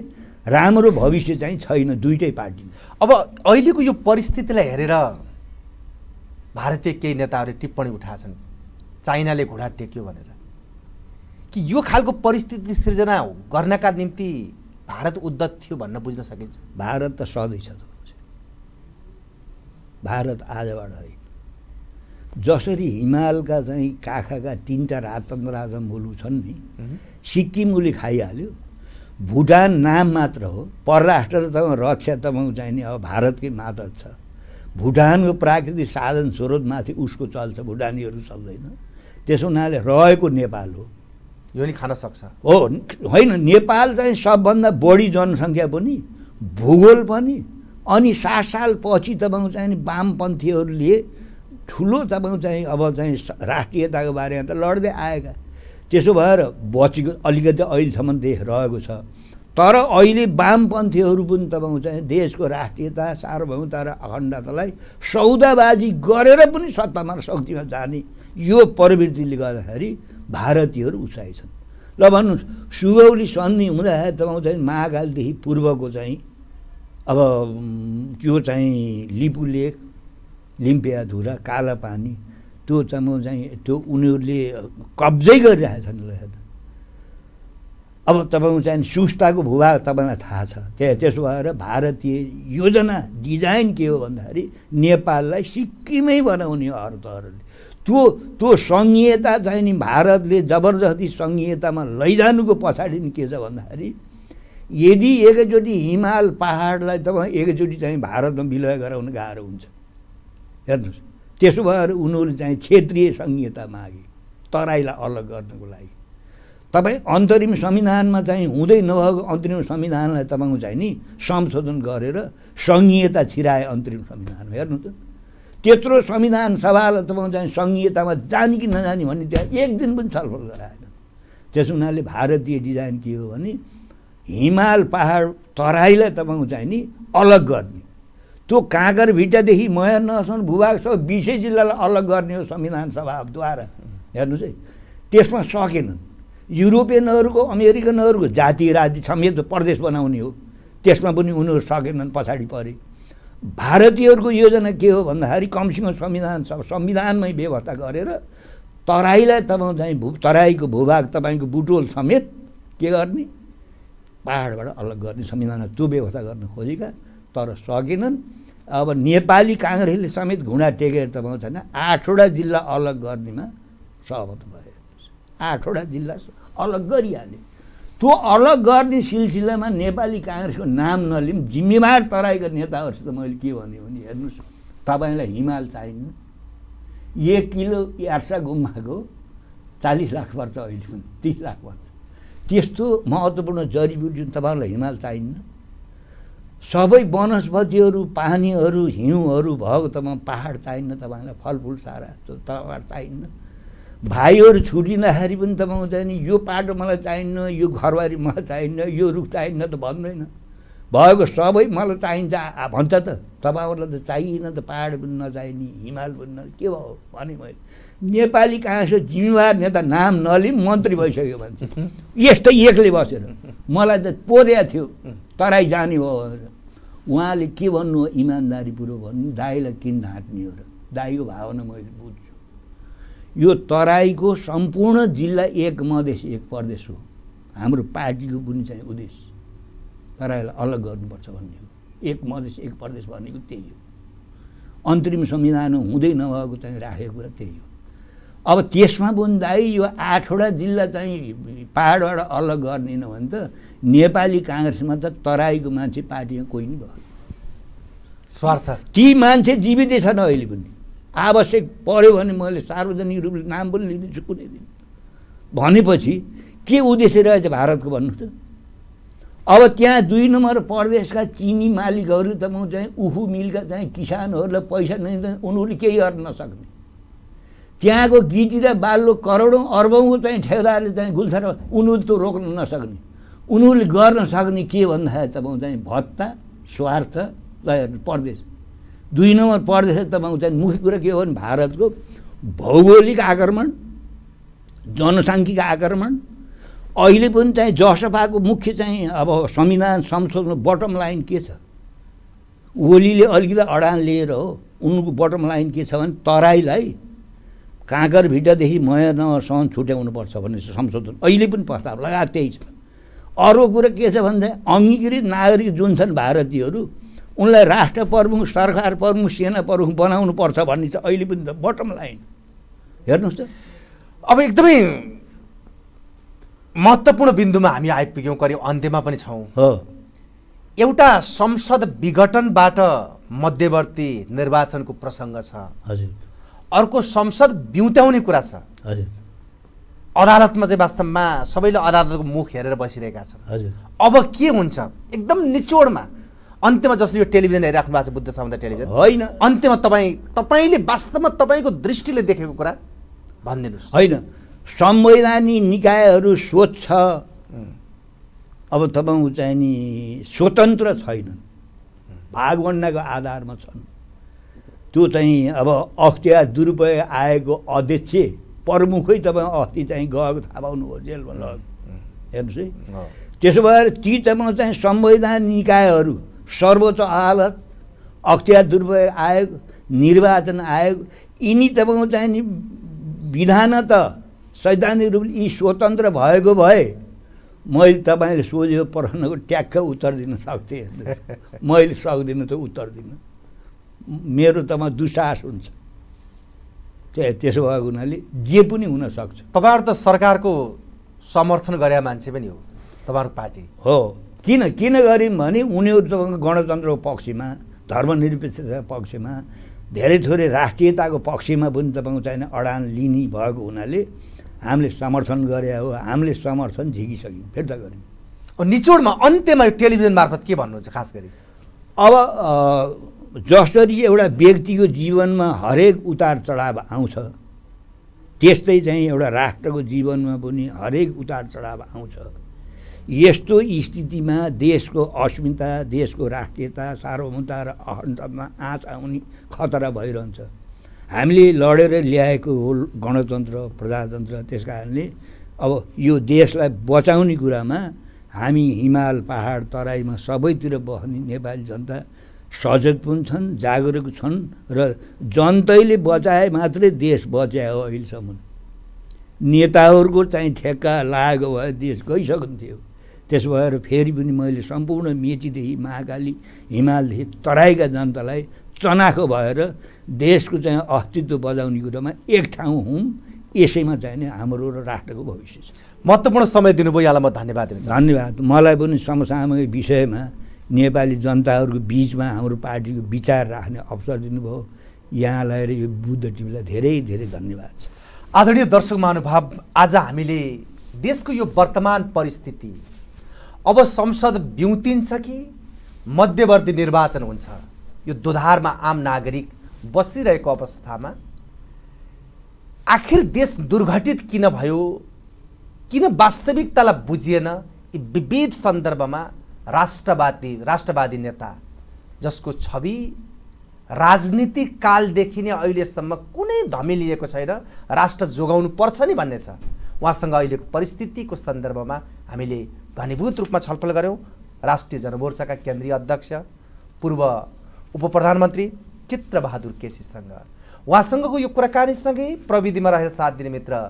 राम्रो भविष्य चाहिँ छैन दुइटै पार्टी अब अहिलेको यो परिस्थितिलाई हेरेर भारतीय केही नेताहरूले टिप्पणी उठाएछन् चाइनाले घोडा टेक्यो भनेर कि यो खालको परिस्थिति सिर्जना गर्नका निम्ति भारत उद्धत थियो भन्न बुझ्न सकिन्छ भारत त सधैँ छ भारत आजबाट होइन जसरी हिमालका चाहिँ काखाका तिनवटा राजतन्त्र राज मुलु छन् नि सिक्किम उसले खाइहाल्यो भुटान नाम मात्र हो परराष्ट्र त रक्षा चाहिँ नि अब भारतकै मादत छ भुटानको प्राकृतिक साधन स्रोतमाथि उसको चल्छ भुटानीहरू चल्दैन त्यसो हुनाले रहेको नेपाल हो यो नि खान सक्छ हो होइन नेपाल चाहिँ सबभन्दा बढी जनसङ्ख्या पनि भूगोल पनि अनि सात सालपछि तपाईँको चाहिँ वामपन्थीहरूले ठुलो तपाईँ चाहिँ अब चाहिँ राष्ट्रियताको बारेमा त लड्दै आएका त्यसो भएर बचेको अलिकति अहिलेसम्म देश रहेको छ तर अहिले वामपन्थीहरू पनि तपाईँको चाहिँ देशको राष्ट्रियता सार्वभौमता र अखण्डतालाई सौदाबाजी गरेर पनि सत्तामा र शक्तिमा जाने यो प्रवृत्तिले गर्दाखेरि भारतीयहरू उत्साही छन् ल भन्नु सुगौली सन्धि हुँदा तपाईँ चाहिँ महाकालदेखि पूर्वको चाहिँ अब त्यो चाहिँ लिपु लेक लिम्पियाधुरा पानी त्यो चाहिँ चाहिँ त्यो उनीहरूले कब्जै छन् ल अब तपाईँ चाहिँ सुस्ताको भूभाग तपाईँलाई थाहा छ त्यहाँ त्यसो भएर भारतीय योजना डिजाइन के हो भन्दाखेरि नेपाललाई सिक्किमै बनाउने अर्थहरूले त्यो त्यो सङ्घीयता चाहिँ नि भारतले जबरजस्ती सङ्घीयतामा लैजानुको पछाडि नि के छ भन्दाखेरि यदि एकैचोटि हिमाल पाहाडलाई तपाईँ एकैचोटि चाहिँ भारतमा विलय गराउन गाह्रो हुन्छ हेर्नुहोस् त्यसो भएर उनीहरू चाहिँ क्षेत्रीय सङ्घीयता मागे तराईलाई अलग गर्नको लागि तपाईँ अन्तरिम संविधानमा चाहिँ हुँदै नभएको अन्तरिम संविधानलाई तपाईँको चाहिँ नि संशोधन गरेर सङ्घीयता छिराए अन्तरिम संविधानमा हेर्नु त त्यत्रो संविधान तपाईँ चाहिँ सङ्घीयतामा जाने कि नजाने भन्ने त्यहाँ एक दिन पनि छलफल गराएनन् त्यस हुनाले भारतीय डिजाइन के हो भने हिमाल पहाड तराईलाई तपाईँको चाहिँ नि अलग गर्ने त्यो काँकर भिटादेखि मयर नसम्म सब विषय जिल्लालाई अलग गर्ने हो संविधान सभाद्वारा हेर्नुहोस् है त्यसमा सकेनन् युरोपियनहरूको अमेरिकनहरूको जातीय राज्य समेत प्रदेश बनाउने हो त्यसमा पनि उनीहरू सकेनन् पछाडि परे भारतीयहरूको योजना के हो भन्दाखेरि कमसेकम संविधान संविधानमै व्यवस्था गरेर तराईलाई तपाईँ चाहिँ भू तराईको भूभाग तपाईँको बुटोल समेत के गर्ने पाहाडबाट अलग गर्ने संविधानमा त्यो व्यवस्था गर्न खोजेका तर सकेनन् अब नेपाली काङ्ग्रेसले समेत घुँडा टेकेर तपाईँ छैन आठवटा जिल्ला अलग गर्नेमा सहमत भयो आठवटा जिल्ला अलग गरिहाले त्यो अलग गर्ने सिलसिलामा नेपाली काङ्ग्रेसको नाम नलिउँ जिम्मेवार तराईका नेताहरूसित मैले के भने हेर्नुहोस् तपाईँलाई हिमाल चाहिन्न एक किलो यार्सा गुम्बाको चालिस लाख पर्छ अहिले पनि तिस लाख पर्छ त्यस्तो महत्त्वपूर्ण जडीबुटी जुन तपाईँहरूलाई हिमाल चाहिन्न सबै वनस्पतिहरू पानीहरू हिउँहरू भएको म पाहाड चाहिन्न तपाईँलाई फलफुल सारा तपाईँहरू चाहिन्न भाइहरू छुटिँदाखेरि पनि त म नि यो पाटो मलाई चाहिन्न यो घरबारी मलाई चाहिन्न यो रुख चाहिन्न त भन्दैन भएको सबै मलाई चाहिन्छ भन्छ त तपाईँहरूलाई त चाहिएन त पाहाड पनि नचाहिने हिमाल पनि न के भयो भने मैले नेपाली काङ्ग्रेसको जिम्मेवार नेता नाम नलिम मन्त्री भइसक्यो भन्छ यस्तै एक्लै बसेर मलाई त पोर्या थियो तराई जाने भयो भनेर उहाँले के भन्नु हो इमान्दारीपूर्वक भन्नु दाईलाई किन ढाँट्ने हो र दाईको भावना मैले बुझ्छु यो तराईको सम्पूर्ण जिल्ला एक मधेस एक प्रदेश हो हाम्रो पार्टीको पनि चाहिँ उद्देश्य तराईलाई अलग गर्नुपर्छ भन्ने हो एक मधेस एक प्रदेश भनेको त्यही हो अन्तरिम संविधान हुँदै नभएको चाहिँ राखेको कुरा त्यही हो अब त्यसमा पनि दाइ यो आठवटा जिल्ला चाहिँ पाहाडबाट अलग गर्नेन भने त नेपाली काङ्ग्रेसमा त तराईको मान्छे पार्टीमा कोही नै भयो स्वार्थ ती मान्छे जीवितै छन् अहिले पनि आवश्यक पऱ्यो भने मैले सार्वजनिक रूपले नाम पनि लिनेछु कुनै दिन भनेपछि के उद्देश्य रहेछ भारतको भन्नु त अब त्यहाँ दुई नम्बर प्रदेशका चिनी मालिकहरू त म चाहिँ उहु मिलका चाहिँ किसानहरूलाई पैसा नै उनीहरूले केही गर्न नसक्ने त्यहाँको गिटी र बाल्लो करोडौँ अर्बौँको चाहिँ ठेउदाले चाहिँ गुल्थार उनीहरू त रोक्न नसक्ने उनीहरूले गर्न सक्ने के भन्दाखेरि म चाहिँ भत्ता स्वार्थ प्रदेश दुई नम्बर पर्दैछ तपाईँको चाहिँ मुख्य कुरा के हो भने भारतको भौगोलिक आक्रमण जनसाङ्ख्यिक आक्रमण अहिले पनि चाहिँ जसपाको मुख्य चाहिँ अब संविधान संशोधन बटम लाइन के छ ओलीले अलिकति अडान लिएर हो उनको बटम लाइन के छ भने तराईलाई काँकर भिटादेखि मया नसम्म छुट्याउनुपर्छ भन्ने संशोधन अहिले पनि प्रस्ताव लगायत त्यही छ अर्को कुरो के छ भने अङ्गीकृत नागरिक जुन छन् भारतीयहरू उनलाई राष्ट्र प्रमुख सरकार प्रमुख सेना प्रमुख बनाउनु पर्छ भन्ने चाहिँ अहिले पनि बटम लाइन हेर्नुहोस् त अब एकदमै महत्त्वपूर्ण बिन्दुमा हामी आइपुग्यौँ करिब अन्त्यमा पनि छौँ हो एउटा संसद विघटनबाट मध्यवर्ती निर्वाचनको प्रसङ्ग छ हजुर अर्को संसद बिउत्याउने कुरा छ हजुर अदालतमा चाहिँ वास्तवमा सबैले अदालतको मुख हेरेर बसिरहेका छन् हजुर अब के हुन्छ एकदम निचोडमा अन्त्यमा जसले यो टेलिभिजन हेरिराख्नु भएको छ बुद्ध समुदाय टेलिभिजन होइन अन्त्यमा तपाईँ तपाईँले वास्तवमा तपाईँको दृष्टिले देखेको कुरा भनिदिनुहोस् होइन संवैधानिक निकायहरू स्वच्छ अब तपाईँ चाहिँ नि स्वतन्त्र छैनन् भागवन्नाको आधारमा छन् त्यो चाहिँ अब अख्तियार दुरुपयोग आएको अध्यक्ष प्रमुखै तपाईँ अस्ति चाहिँ गएको थाहा पाउनुभयो जेल लग हेर्नुहोस् है त्यसो भएर ती तपाईँ चाहिँ संवैधानिक निकायहरू सर्वोच्च अदालत अख्तियार दुर्पयोग आयोग निर्वाचन आयोग यिनी तपाईँको चाहिँ नि विधान त सैद्धान्तिक रूपले यी स्वतन्त्र भएको भए मैले तपाईँले सोझेको प्रश्नको ट्याक्क उत्तर दिन सक्थेँ मैले सक्दिनँ त उत्तर दिन मेरो त म दुस्साहस हुन्छ त्यहाँ त्यसो भएको हुनाले जे पनि हुनसक्छ तपाईँहरू त सरकारको समर्थन गरे मान्छे पनि हो तपाईँहरूको पार्टी हो किन किन गऱ्यौँ भने उनीहरू तपाईँको गणतन्त्रको पक्षमा धर्मनिरपेक्षता पक्षमा धेरै थोरै राष्ट्रियताको पक्षमा पनि तपाईँको चाहिने अडान लिने भएको हुनाले हामीले समर्थन गरे हो हामीले समर्थन झिकिसक्यौँ फिर्ता गऱ्यौँ निचोडमा अन्त्यमा यो टेलिभिजन मार्फत के भन्नुहुन्छ खास गरी अब जसरी एउटा व्यक्तिको जीवनमा हरेक उतार चढाव आउँछ त्यस्तै चाहिँ एउटा राष्ट्रको जीवनमा पनि हरेक उतार चढाव आउँछ यस्तो स्थितिमा देशको अस्मिता देशको राष्ट्रियता सार्वभौमता र अखण्डतामा आँच आउने खतरा भइरहन्छ हामीले लडेर ल्याएको हो गणतन्त्र प्रजातन्त्र त्यस कारणले अब यो देशलाई बचाउने कुरामा हामी हिमाल पहाड तराईमा सबैतिर बस्ने नेपाली जनता सजग पनि छन् जागरुक छन् र जनतैले बचाए मात्रै देश बचायो हो अहिलेसम्म नेताहरूको चाहिँ ठेक्का लागेको भए देश थियो त्यसो भएर फेरि पनि मैले सम्पूर्ण मेचीदेखि महाकाली हिमालदेखि तराईका जनतालाई चनाखो भएर देशको चाहिँ अस्तित्व बजाउने कुरामा एक ठाउँ हुँ यसैमा नि हाम्रो र राष्ट्रको भविष्य छ महत्त्वपूर्ण समय दिनुभयो यहाँलाई म धन्यवाद धन्यवाद मलाई पनि समसामयिक विषयमा नेपाली जनताहरूको बिचमा हाम्रो पार्टीको विचार राख्ने अवसर दिनुभयो यहाँलाई र यो बुद्ध टिभीलाई धेरै धेरै धन्यवाद छ आदरणीय दर्शक महानुभाव आज हामीले देशको यो वर्तमान परिस्थिति अब संसद बिउतिन्छ कि मध्यवर्ती निर्वाचन हुन्छ यो दुधारमा आम नागरिक बसिरहेको अवस्थामा आखिर देश दुर्घटित किन भयो किन वास्तविकतालाई बुझिएन यी विविध सन्दर्भमा राष्ट्रवादी राष्ट्रवादी नेता जसको छवि राजनीतिक कालदेखि नै अहिलेसम्म कुनै धमी लिएको छैन राष्ट्र जोगाउनु पर्छ नि भन्ने छ उहाँसँग अहिलेको परिस्थितिको सन्दर्भमा हामीले घनीभूत रूपमा छलफल गऱ्यौँ राष्ट्रिय जनमोर्चाका केन्द्रीय अध्यक्ष पूर्व उप प्रधानमन्त्री चित्रबहादुर केसीसँग उहाँसँगको यो कुराकानीसँगै प्रविधिमा रहेर साथ दिने मित्र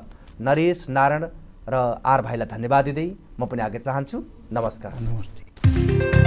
नरेश नारायण र आर भाइलाई धन्यवाद दिँदै म पनि आगे चाहन्छु नमस्कार नमस्ते